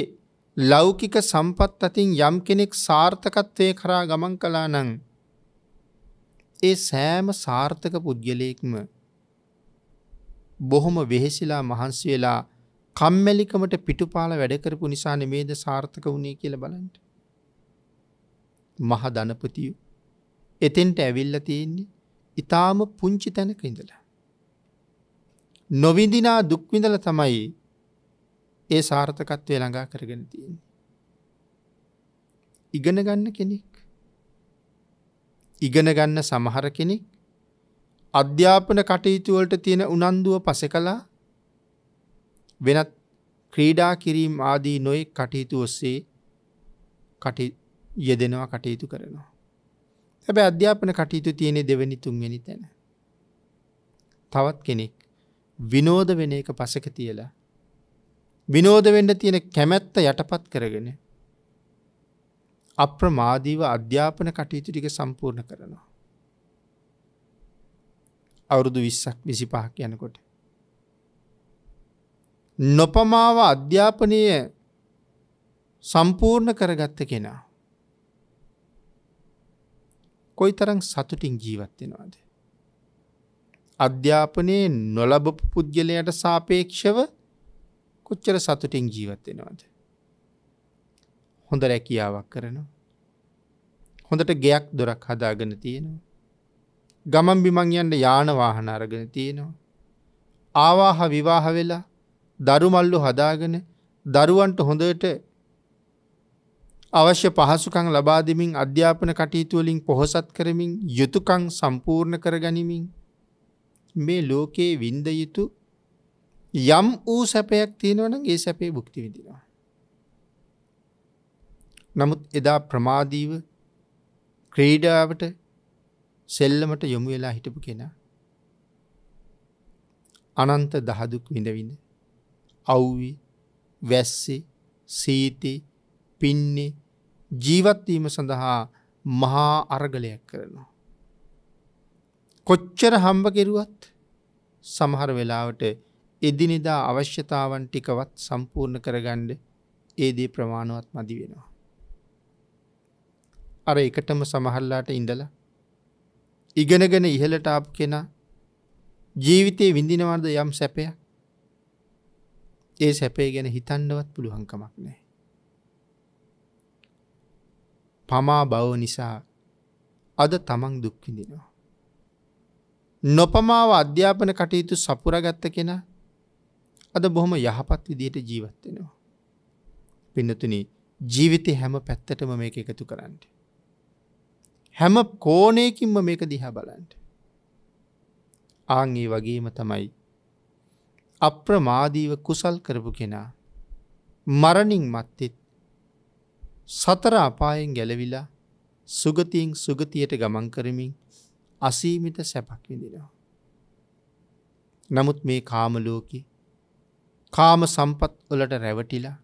ලෞකික සම්පත් අතින් යම් කෙනෙක් සාර්ථකත්වය කරා ගමන් කලා නං ඒ සෑම සාර්ථක පුද්ගලයෙක්ම බොහොම වෙහෙසිලා මහන්සි වෙලා කම්මැලිකමට පිටුපාල වැඩකරපු නිසාන මේද සාර්ථක වුණේ කියල බලන්ට මහ ධනපතියු එතෙන්ට ඇවිල්ල තියෙන්නේ ඉතාම පුංචි තැනක ඉඳලා. නොවිදිනා දුක්විඳල තමයි ඒ සාර්ථකත්වය ළඟා කරගෙන තියන්නේ. ඉගෙන ගන්න කෙනෙක් ඉගෙන ගන්න සමහර කෙනෙක් අධ්‍යාපන කටයුතුවලට තියෙන උනන්දුව පස කලා වෙනත් ක්‍රීඩා කිරීම් ආදී නොයෙක් කටයුතු ඔස්සේ යෙදෙනවා කටයුතු කරනවා. හැබ අධ්‍යාපන කටයුතු තියෙනෙ දෙවැනි තුන්වෙනි තැන. තවත් කෙනෙක් විනෝද වෙන එක පසක තියලා. විනෝද වෙන්න තියෙන කැමැත්ත යටපත් කරගෙන. අප්‍රමාදීව අධ්‍යාපන කටයුතු ටික සම්පූර්ණ කරනවා. අවුරුදු විස්සක් විසි පහක් යනකොට. නොපමාව අධ්‍යාපනය සම්පූර්ණ කරගත්ත කෙනා. කොයි තරං සතුටින් ජීවත්වෙනවාද. අධ්‍යාපනයේ නොලබපු පුද්ගලයට සාපේක්ෂව කොච්චර සතුටින් ජීවත්වෙනවාද. හොඳ රැකියාවක් කරනවා. හොඳට ගෙයක් දොරක් හදාගෙන තියෙනවා. ගමන් බිමංයන්ට යානවාහන අරගෙන තියෙනවා. ආවාහ විවාහ වෙලා දරුමල්ලු හදාගෙන දරුවන්ට හොඳට අවශ්‍ය පහසුකං ලබා දෙමින් අධ්‍යාපන කටයුතුවලින් පොහොසත් කරමින් යුතුකං සම්පූර්ණ කරගනිමින් මේ ලෝකයේ වින්ද යුතු යම් වූ සැපයක් තියෙනවන ඒ සැපේ භුක්ති විදිනවා. නමුත් එදා ප්‍රමාදීව ක්‍රීඩාවට සෙල්ලමට යොමු වෙලා හිටපු කෙනා අනන්ත දහදුක් විඳවිඳ අව්වි වැස්සි සීති පින්නේ ජීවත්වීම සඳහා මහා අරගලයක් කරනවා. කොච්චර හම්බ කෙරුවත් සමහර වෙලාවට එදිනෙදා අවශ්‍යතාවන් ටිකවත් සම්පූර්ණ කරගණ්ඩ ඒදී ප්‍රමාණුවත් මදි වෙනවා. අර එකටම සමහල්ලාට ඉඳලා ඉගෙනගෙන ඉහලට ආපු කෙනා ජීවිතය විඳිනවර්ද යම් සැපයක් ඒ සැපේ ගැන හිතන්නවත් පුළුවන්කමක් නෑ. පමා බව නිසා අද තමන් දුක්විඳෙනවා. නොපමාව අධ්‍යාපන කටයුතු සපුරගත්ත කෙන අද බොහොම යහපත් විදියට ජීවත්වෙනවා. පින්නතුන ජීවිතය හැම පැත්තටම මේක එකතු කරන්න. හැම කෝනයකින්ම මේක දිහා බලන්ට. ආංගේ වගේම තමයි අප්‍රමාදීව කුසල් කරපු කෙනා මරණින් මත්තෙත් සතර අපායෙන් ගැලවිලා සුගතියෙන් සුගතියට ගමන් කරමින් අසීමිත සැපක් විඳෙනවා. නමුත් මේ කාමලෝකි කාම සම්පත් වලට රැවටිලා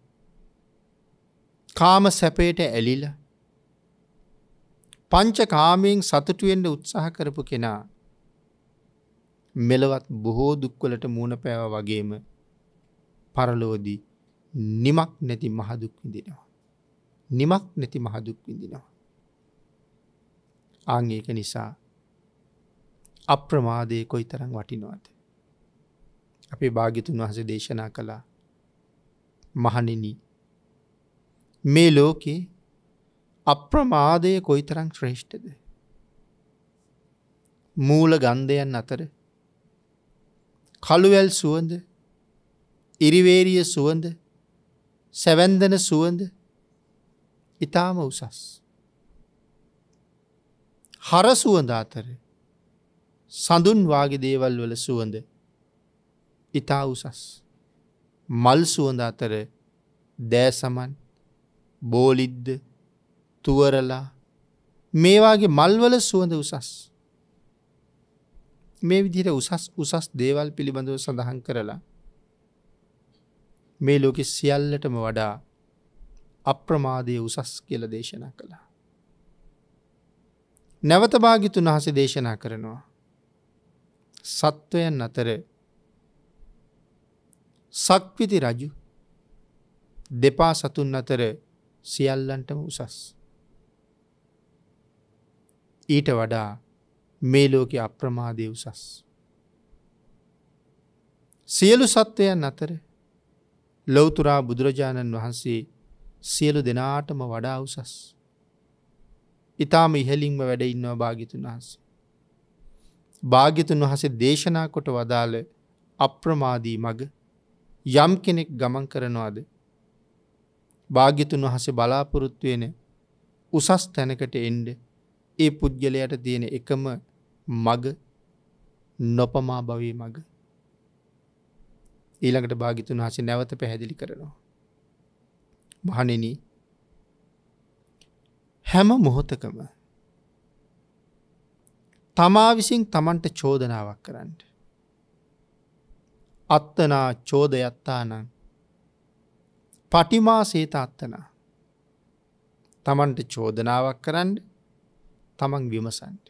කාම සැපයට ඇලිල පංච කාමයෙන් සතුටුවෙන්ට උත්සාහ කරපු කෙනා මෙලවත් බොහෝ දුක්වලට මූුණ පැව වගේම පරලෝදී නිමක් නැති මහදුක් විදිනවා. නිමක් නැති මහදුක් විඳිනවා. ආංඒක නිසා අප්‍රමාදය කොයි තරම් වටිනවාද. අපේ භාගිතුන් වහස දේශනා කළා මහනෙන මේ ලෝකේ අප්‍රමාදය කොයි තරං ශ්‍රේෂ්ඨද. මූල ගන්ධයන් අතර කළුවැල් සුවඳ ඉරිවේරිය සුවඳ සැවැන්දන සුවඳ ඉතාම උසස්. හර සුවඳ අතර සඳුන්වාගේ දේවල් වල සුවඳ ඉතා උසස්. මල් සුවඳ අතර දෑසමන් බෝලිද්ද තුවරලා මේවාගේ මල්වල සුවඳ උසස්. මේ විදිර උසස් උසස් දේවල් පිළිබඳව සඳහන් කරලා මේ ලෝකෙ සියල්ලටම වඩා අප්‍රමාදය උසස් කියල දේශනා කළා. නැවත භාගිතුන් වහස දේශනා කරනවා. සත්වයන් අතර සක්විති රජු දෙපා සතුන් අතර සියල්ලන්ටම උසස්. ඊට වඩා මේ ලෝකෙ අප්‍රමාදය උසස්. සියලු සත්වයන් අතර ලොවතුරා බුදුරජාණන් වහන්සේ සියලු දෙනාටම වඩා උසස්. ඉතාම ඉහලින්ම වැඩ ඉන්නවා භාගිතුන් වහස. භාගිතුන් වහසේ දේශනා කොට වදාළ අප්‍රමාදී මග යම් කෙනෙක් ගමන් කරනවාද. භාගිතුන් වහසේ බලාපොරොත්තුවෙන උසස් තැනකට එන්ඩ ඒ පුද්ගලයට තියෙන එකම මග නොපමා භවේ මග. ඊළඟට භාගිතුන් වහසේ නැවත පැහැදිලි කරනවා. මහණෙනි හැම මොහොතකම තමා විසින් තමන්ට චෝදනාවක් කරන්න. අත්තනා චෝද යත්තානං පටිමා සේත අත්තනා තමන්ට චෝදනාවක් කරන්න තමන් විමසන්ට.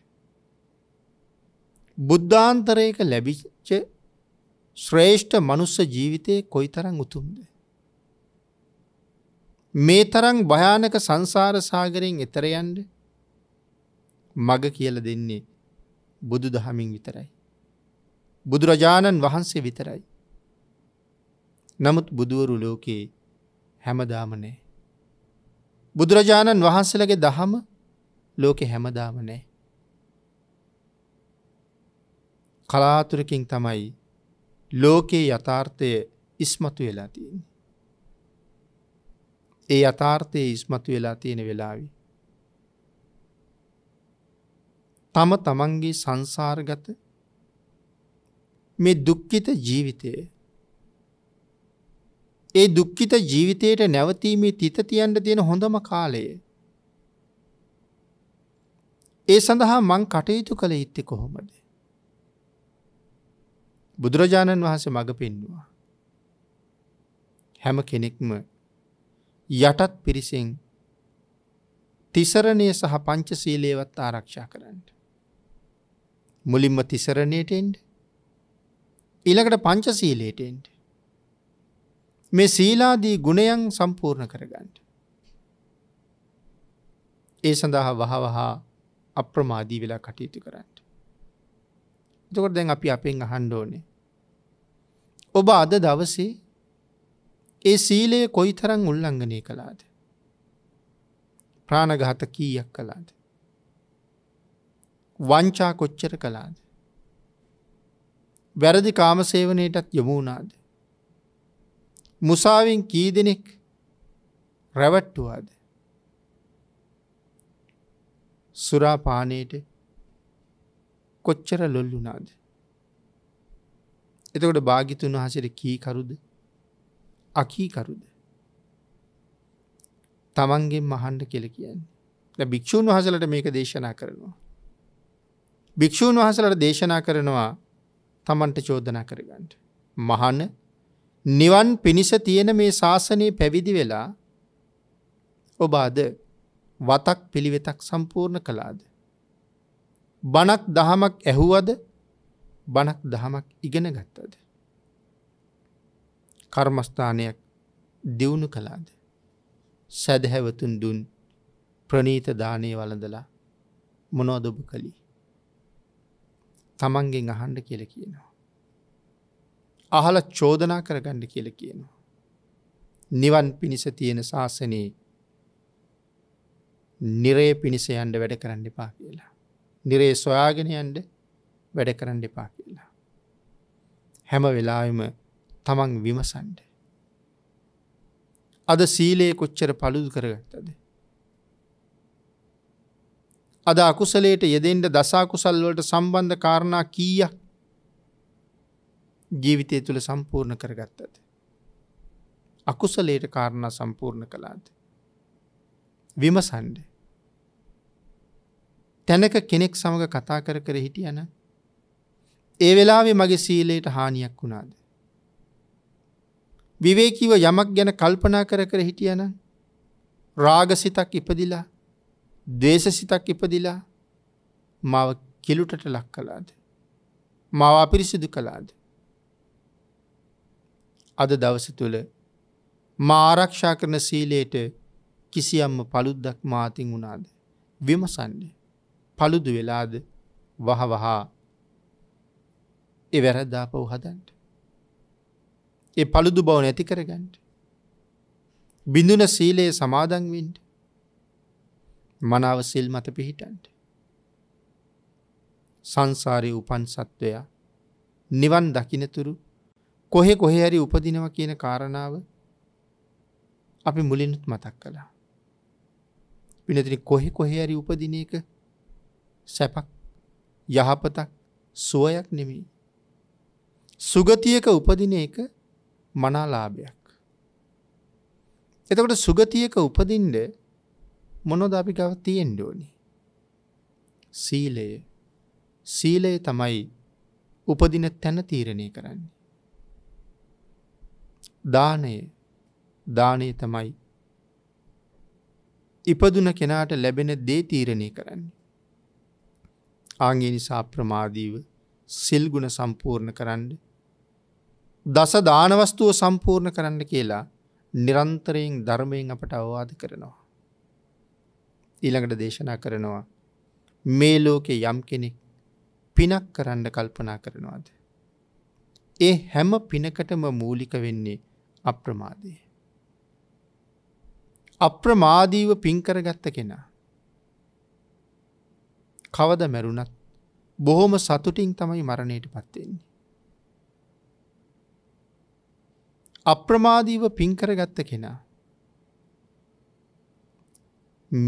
බුද්ධාන්තරයක ලැබිච්ච ශ්‍රේෂ්ඨ මනුස්ස ජීවිතය කොයි තරං උතුම්ද. මේ තරම් භයානක සංසාර සාගරයෙන් එතරයන්ට මග කියල දෙන්නේ බුදු දහමින් විතරයි. බුදුරජාණන් වහන්සේ විතරයි. නමුත් බුදුවරු ලෝකයේ හැමදාමනෑ. බුදුරජාණන් වහන්සලගේ දහම ලෝකෙ හැමදාමනෑ. කලාතුරකින් තමයි ලෝකයේ යථාර්ථය ඉස්මතු වෙලා තියන්නේ. ඒ අතාර්ථය ඉස්මතු වෙලා තියෙන වෙලාවි. තම තමන්ගේ සංසාර්ගත මේ දුක්කිත ජීවිතය ඒ දුක්කිත ජීවිතයට නැවතීමේ තිත තියන්ට තියෙන හොඳම කාලයේ ඒ සඳහා මං කටයුතු කළ ඉත්තෙ කොහොමද. බුදුරජාණන් වහන්සේ මඟ පෙන්වා. හැම කෙනෙක්ම යටත් පිරිසෙන් තිසරණය සහ පංචසීලේවත් ආරක්ෂා කරන්න. මුලින්ම තිසරණයට එන්ඩ ඉළඟට පංචසීලයට එන්ට. මේ සීලාදී ගුණයන් සම්පූර්ණ කරගන්නට. ඒ සඳහා වහවහා අප්‍රමාදී වෙලා කටයුතු කරන්න. එතකොට දැන් අපි අපෙන් අහන්ඩෝනේ. ඔබ අද දවසේ ඒ සීලය කොයි තරං උල්ලංගනය කළාද. ප්‍රාණගහත කීයක් කලාද. වංචා කොච්චර කලාද. වැරදි කාමසේවනයටත් යොමුණාද. මුසාවෙන් කී දෙනෙක් රැවට්ටුවාද. සුරාපානයට කොච්චර ලොල්ලුනාද. එතකොට භාගිතුන් වහසට කීකරුද අකීකරුද. තමන්ගෙන් මහන්ඩ කෙල කියන්නේ. භික්‍ෂූන් වහසලට මේක දේශනා කරනවා. භික්‍ෂූන් වහසලට දේශනා කරනවා තමන්ට චෝදනා කරගන්නට. මහන නිවන් පිණිස තියෙන මේ ශාසනයේ පැවිදි වෙලා ඔබ අද වතක් පිළිවෙතක් සම්පූර්ණ කළාද. බණක් දහමක් ඇහුවද බණක් දහමක් ඉගෙන ගත්තද. කර්මස්ථානයක් දියුණු කළාද. සැදහැවතුන් දුන් ප්‍රනීත දානය වලඳලා මොනෝදොබ කළි. තමන්ගෙන් අහන්ඩ කියල කියනවා. අහල චෝදනා කරගණ්ඩ කියල කියනවා. නිවන් පිණිස තියෙන ශාසනයේ නිරේ පිණිස යන්ඩ වැඩ කරන්න එපා කියලා. නිරේ සොයාගෙනයන්ඩ වැඩ කරන්න එපා කියලා. හැම වෙලාම තමන් විමසන්ඩ. අද සීලයේ කොච්චර පළුදු කරගත්තද. අද අකුසලයට යෙදෙන්ට දසාකුසල්වලට සම්බන්ධ කාරණා කීයක් ජීවිතය තුළ සම්පූර්ණ කරගත්තද. අකුසලයට කාරණා සම්පූර්ණ කළාද. විමසන්ඩ. තැනක කෙනෙක් සමඟ කතා කර කර හිටියන ඒ වෙලාවේ මගේ සීලයට හානියක් වුණාද. විවේකීව යමක් ගැන කල්පනා කර කර හිටියන රාගසිතක් ඉපදිලා දේශසිතක් ඉපදිලා මාව කිලුටට ලක් කලාද. මාව අපිරිසිදු කලාද. අද දවස තුළ මාරක්ෂා කරන සීලයට කිසියම්ම පළුද්දක් මාතින් වුණාද. විමසන්නේ පළුදු වෙලාද වහ වහා එවැරද්දාපව හදන්ට. ඒ පළුදු බව නැති කරගන්නට. බිඳුන සීලයේ සමාදන්වෙන්ට මනාව සිල් මත පිහිටන්ට. සංසාරය උපන් සත්වයා නිවන් දකිනතුරු කොහෙ කොහෙහැරි උපදිනව කියන කාරණාව අපි මුලිනුත් මතක් කළා. පිනතින කොහෙ කොහෙහැරි උපදින එක සැපක් යහපතක් සුවයක් නෙමී. සුගතියක උපදින එක මනාලාභයක්. එතකොට සුගතියක උපදින්ඩ මොනොද අපිකව තියෙන්ඩෝනි. සීලය සීලය තමයි උපදින තැන තීරණය කරන්නේ. දානය දානය තමයි ඉපදුන කෙනාට ලැබෙන දේ තීරණය කරන්නේ. ආගේ නිසා ප්‍රමාදීව සිල්ගුණ සම්පූර්ණ කරන්නේ දස දානවස්තුව සම්පූර්ණ කරන්න කියලා නිරන්තරයෙන් ධර්මයෙන් අපට අවවාද කරනවා. ඊළඟට දේශනා කරනවා. මේ ලෝකෙ යම් කෙනෙක් පිනක් කරන්න කල්පනා කරනවාද. ඒ හැම පිනකටම මූලික වෙන්නේ අප්‍රමාදය. අප්‍රමාදීව පින්කරගත්ත කෙනා. කවද මැරුණත් බොහොම සතුටින් තමයි මරණයට පත්වෙන්නේ. අප්‍රමාදීව පින්කරගත්ත කෙනා.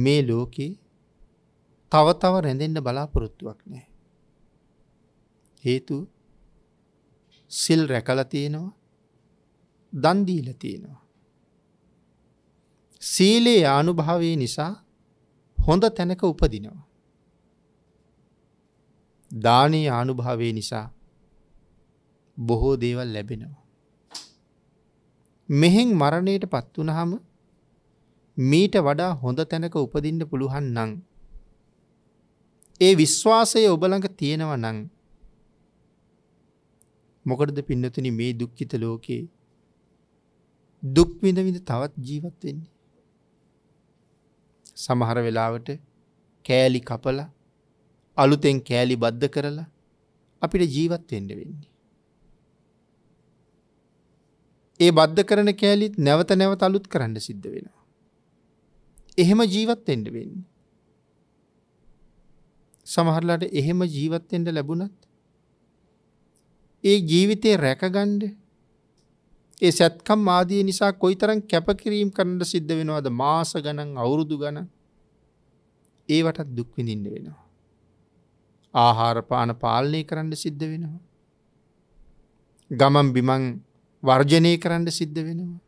මේ ලෝකේ තව තව රැඳෙන්න්න බලාපොරොත්තුවක් නෑ. හේතු සිල් රැකල තියෙනවා දන්දීල තියෙනවා. සීලේ ආනුභාවේ නිසා හොඳ තැනක උපදිනවා. දානී ආනුභාවේ නිසා බොහෝ දේවල් ලැබෙනවා. මෙහෙන් මරණයට පත් වනහම මීට වඩා හොඳ තැනක උපදින්න පුළුවන් නං. ඒ විශ්වාසය ඔබළඟ තියෙනව නං. මොකටද පින්නතුන මේ දුක්කිත ලෝකයේ දුක්විඳවිඳ තවත් ජීවත්වෙන්නේ. සමහර වෙලාවට කෑලි කපල අලුතෙන් කෑලි බද්ධ කරලා අපිට ජීවත් එෙන්ඩ වෙන්නේ. ඒ බද්ධ කරන කෑලිත් නැවත නැවත අලුත් කරන්න සිද්ධ වෙනවා. එහෙම ජීවත් එෙන්ඩ වෙන්න. සමහරලාට එහෙම ජීවත්තෙන්ට ලැබුණත් ඒ ජීවිතය රැකගණ්ඩ ඒ සැත්කම් ආදිය නිසා කොයි තරම් කැපකිරීම් කරන්නට සිද්ධ වෙනවාද මාස ගණන් අවුරුදු ගණ ඒවටත් දුක්විඳින්න වෙනවා. ආහාරපාන පාලනය කරන්න සිද්ධ වෙනවා. ගමම් බිමං වර්ජනය කරන්න සිද්ධ වෙනවා.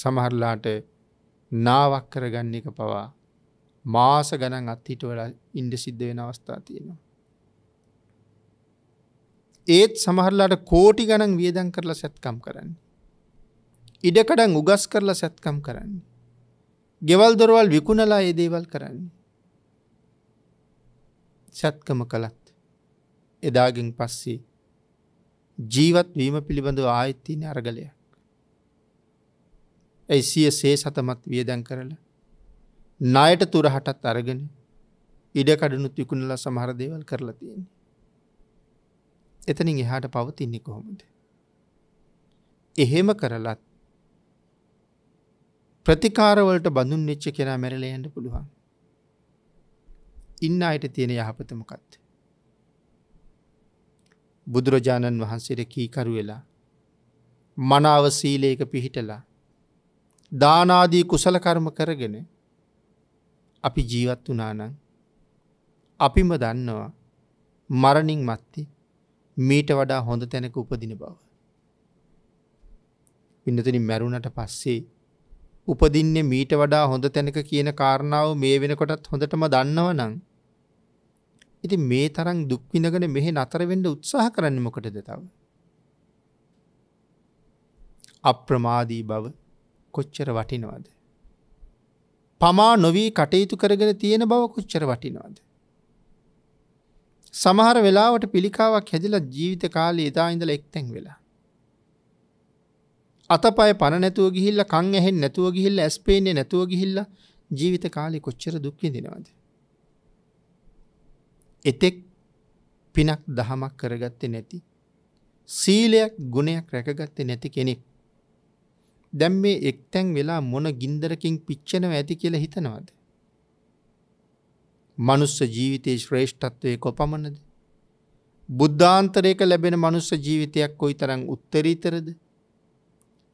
සමහරලාට නාවක් කරගන්න එක පවා මාස ගණන් අත්හිටවල ඉන්ඩ සිද්ධ වෙන අවස්ථා තියෙනවා. ඒත් සමහරලාට කෝටි ගණන් වියදන් කරලා සැත්කම් කරන්න. ඉඩකඩන් උගස් කරලා සැත්කම් කරන්න. ගෙවල් දොරවල් විකුණලා ඒ දේවල් කරන්න. සැත්කම කළත් එදාගෙන් පස්සේ ජීවත් වීම පිළිබඳව ආයත්තිය නරගලයක්. ඇයි සිය සේ සතමත් වියදැන් කරලා. ණයට තුරහටත් අරගෙන ඉඩකඩනුත් විකුණල සමහර දේවල් කරලා තියෙන. එතනින් එහාට පවතින්නේ කොහොමද. එහෙම කරලත් ප්‍රතිකාරවලට බඳුන් නිච්ච කෙනා මැරලයන්ට පුළුවන්. ඉන්න අයට තියෙන යහපතමකත්. බුදුරජාණන් වහන්සේට කීකරු වෙලා. මනාව සීලේක පිහිටලා. දානාදී කුසල කර්ම කරගෙන අපි ජීවත් වනානං අපිම දන්නවා මරණින් මත්ති මීට වඩා හොඳ තැනක උපදින බව. පින්නතන මැරුණට පස්සේ උපදින්නේ මීට වඩා හොඳ තැනක කියන කාරණාව මේ වෙනකොටත් හොඳටම දන්නව නං ඉතින් මේ තරම් දුක් විඳගෙන මෙහි නතර වෙන්න උත්සාහ කරන්නේ මොකටද තව? අප්‍රමාදී බව කොච්චර වටිනවද? පමා නොවි කටයුතු කරගෙන තියෙන බව කොච්චර වටිනවද? සමහර වෙලාවට පිළිකාවක් හැදිලා ජීවිත කාලේ එදා ඉඳලා එක්තෙන් වෙලා. අතපය පණ නැතුව ගිහිල්ලා කන් ඇහෙන්නේ නැතුව ගිහිල්ලා ඇස් පේන්නේ නැතුව ගිහිල්ලා ජීවිත කාලේ කොච්චර දුක් විඳිනවද? එතෙක් පිනක් දහමක් කරගත්තේ නැති සීලයක් ගුණයක් රැකගත්තේ නැති කෙනෙක් දැම් මේ එක්තැන් වෙලා මොන ගින්දරකින් පිච්චනව ඇති කියල හිතනවාද. මනුස්ස ජීවිතයේ ශ්‍රේෂ්ඨත්වය කොපමණද. බුද්ධාන්තරයක ලැබෙන මනුස්ස ජීවිතයක් කොයි තරං උත්තරීතරද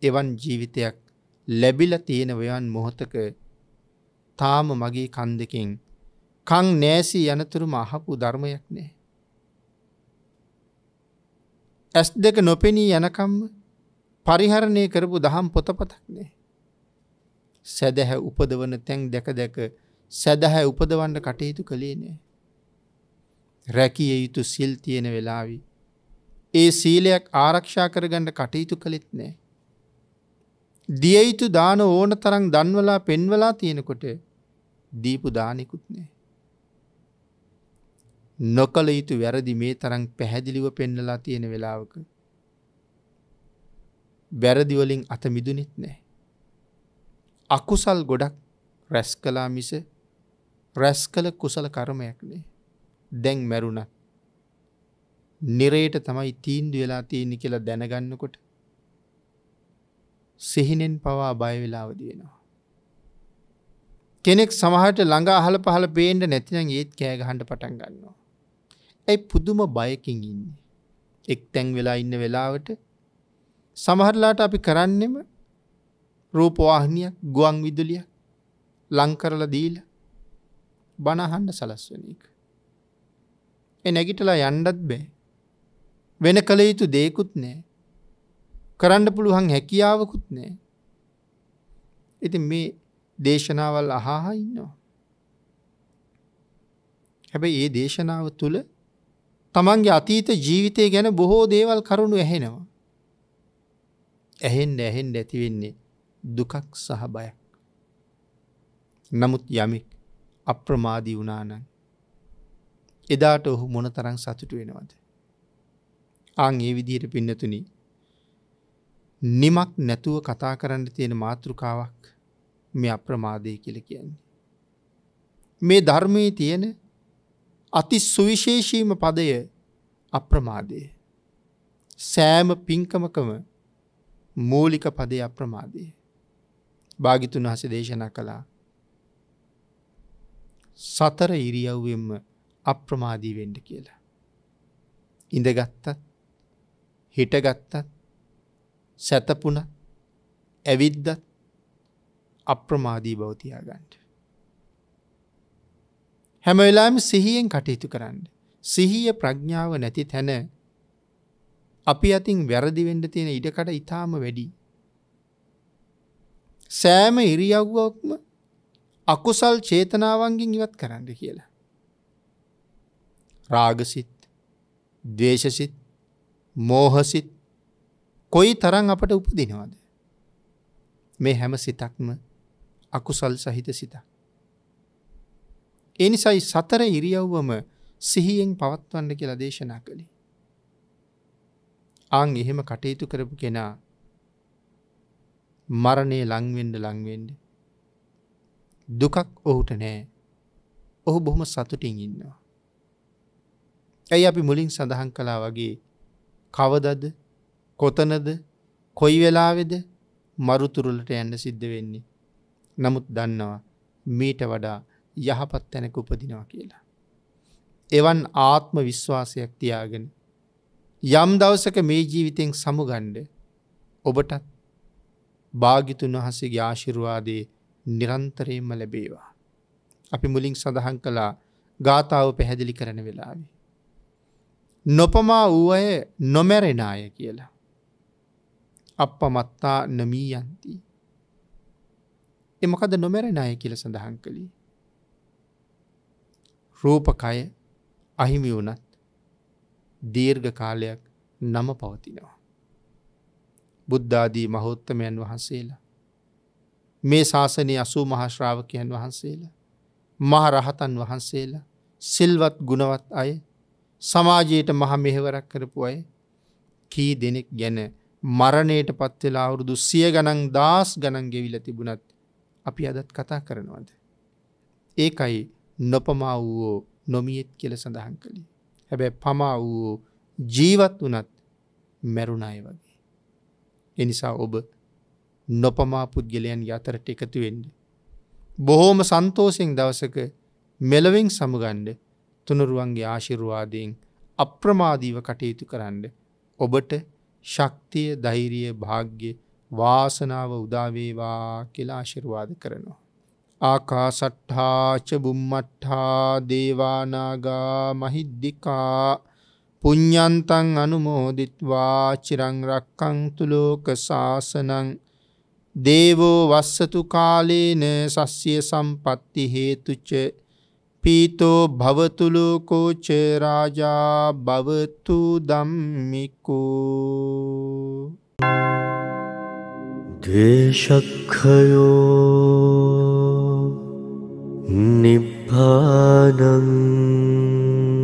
එවන් ජීවිතයක් ලැබිල තියෙන ඔයන් මොහොතක තාම මගේ කන් දෙකින් කං නෑසී යනතුරුම අහපු ධර්මයක් නෑ. ඇස් දෙක නොපෙනී යනකම්ම පරිහරණය කරපු දහම් පොතපතක් නෑ. සැදැහැ උපදවන තැන් දැක දැක සැදැහැ උපදවන්න කටයුතු කළේ නෑ. රැකිය යුතු සිල් තියෙන වෙලාවි. ඒ සීලයක් ආරක්ෂා කරගන්න කටයුතු කළෙත් නෑ. දියයුතු දාන ඕන තරම් දන්වලා පෙන්වලා තියෙනකොට දීපු දානෙකුත් නෑ. නොකළ යුතු වැරදි මේ තරම් පැහැදිලිව පෙන්නලා තියෙන වෙලාවක. බැරදිවලින් අත මිදුනිත් නෑ. අකුසල් ගොඩක් රැස් කලා මිස රැස් කළ කුසල කරමයක්නේ දැන් මැරුණ නිරයට තමයි තීන්දු වෙලා තියෙන කියලා දැනගන්නකොට සිහිනෙන් පවා බයවෙලාවද වෙනවා. කෙනෙක් සමහට ළඟ අහල පහල පේන්ට නැතිනම් ඒත් කෑගහන්ට පටන් ගන්නවා. ඇයි පුදුම බයකින් ඉන්න. එක් තැන් වෙලා ඉන්න වෙලාවට සමහරලාට අපි කරන්නෙම රූපවාහනයක් ගුවන් විදුලිය ලංකරල දීල බණහන්ඩ සලස්වන එක. එ නැගිටලා යන්ඩත් බෑ. වෙන කළ යුතු දේකුත් නෑ. කරන්න පුළුවන් හැකියාවකුත් නෑ. ඉති මේ දේශනාවල් අහාහා ඉන්නවා. හැබැයි ඒ දේශනාව තුළ තමන්ගේ අතීත ජීවිතය ගැන බොහෝ දේවල් කරුණු ඇහෙනවා. ඇහෙන් ඇහෙන් ඇතිවෙන්නේ දුකක් සහ බයක්. නමුත් යමෙක් අප්‍රමාදී වනානන් එදාට ඔහු මොන තරං සතුටු වෙනවද. ආං ඒ විදිහයට පින්නතුනි නිමක් නැතුව කතා කරන්න තියෙන මාතෘකාවක් මේ අප්‍රමාදය කියල කියන්නේ. මේ ධර්මයේ තියෙන අති සුවිශේෂීම පදය අප්‍රමාදය. සෑම පින්කමකම මූලික පදය අප්‍රමාදය. භාගිතුන් හස දේශනා කළා. සතර ඉරියව්වෙන්ම අප්‍රමාදී වෙන්ඩ කියලා. ඉඳගත්තත් හිටගත්තත් සැතපුුණ ඇවිද්දත් අප්‍රමාදී බෞතියාගන්ට. හැම වෙලාම සිහියෙන් කටයුතු කරන්න. සිහිය ප්‍රඥාව නැති තැන අපි අතින් වැරදිවෙන්ඩ තියෙන ඉඩකට ඉතාම වැඩි. සෑම ඉරියව්වක්ම අකුසල් චේතනාවන්ගෙන් ඉවත් කරන්න කියලා. රාගසිත් දේශසිත් මෝහසිත් කොයි තරන් අපට උපදිනවාද. මේ හැම සිතක්ම අකුසල් සහිත සිතක්. ඒ නිසයි සතර ඉරියව්වම සිහියෙන් පවත්වන්න කියලා දේශනා කළේ. ආං එහෙම කටයුතු කරපු කෙනා මරණය ලංවෙන්ඩ ලංවෙන්ඩ දුකක් ඔහුට නෑ ඔහු බොහොම සතුටින් ඉන්නවා. ඇයි අපි මුලින් සඳහන් කලා වගේ කවදද කොතනද කොයි වෙලාවෙද මරුතුරුලට යන්න සිද්ධ වෙන්නේ. නමුත් දන්නවා මීට වඩා යහපත් තැනක උපදිනවා කියලා. එවන් ආත්ම විශ්වාසයක් තියාගෙන. යම් දවසක මේ ජීවිතෙන් සමුගණ්ඩ ඔබටත් භාගිතුන් වහසේ ්‍යාශිරවාදයේ නිරන්තරයෙන්ම ලැබේවා. අපි මුලින් සඳහන් කලා ගාථාව පැහැදිලි කරන වෙලාවි. නොපමා වූ අය නොමැරෙන අය කියලා. අප මත්තා නමී යන්ති. එමකද නොමැරෙන අය කියල සඳහන් කළේ. රූපකය අහිමි වුනත් දීර්ඝ කාලයක් නම පවතිනවා. බුද්ධාදී මහෝත්තමයන් වහන්සේලා. මේ ශාසනය අසූ මහශ්‍රාවකයන් වහන්සේලා. මහරහතන් වහන්සේලා සිල්වත් ගුණවත් අය සමාජයට මහ මෙහෙවරක් කරපු අය කී දෙනෙක් ගැන මරණයට පත්වෙලා අවුරුදු සිය ගණන් දස් ගණන් ගෙවිල තිබුණත් අපි අදත් කතා කරනවද. ඒකයි නොපමා වූෝ නොමියත් කියල සඳහන් කළි. හැබැ පමා වූෝ ජීවත් වනත් මැරුණය වගේ. එනිසා ඔබ නොපමා පුද්ගලයන් අතරට එකතු වෙන්ඩ. බොහෝම සන්තෝසිෙන් දවසක මෙලවෙෙන් සමගණ්ඩ තුනරුවන්ගේ ආශිරුවාදයෙන් අප්‍රමාදීව කටයුතු කරන්න ඔබට ශක්තිය ධෛරිය භාග්‍ය වාසනාව උදාවේවා කියලා ආශිර්වාද කරනවා. ආකාසට්ඨාච බුම්මට්ඨා දේවානාගා මහිද්దికා පුඤ්ඤන්තං අනුමෝදිත්වා චිරං රක්ඛන්තු ලෝක සාසනං දේවෝ වස්සතු කාලේන සස්්‍ය සම්පatti හේතුච පීතෝ භවතු ලෝකෝ ච රාජා භවතු ධම්මිකෝ දේශක්ඛයෝ निभ्धानं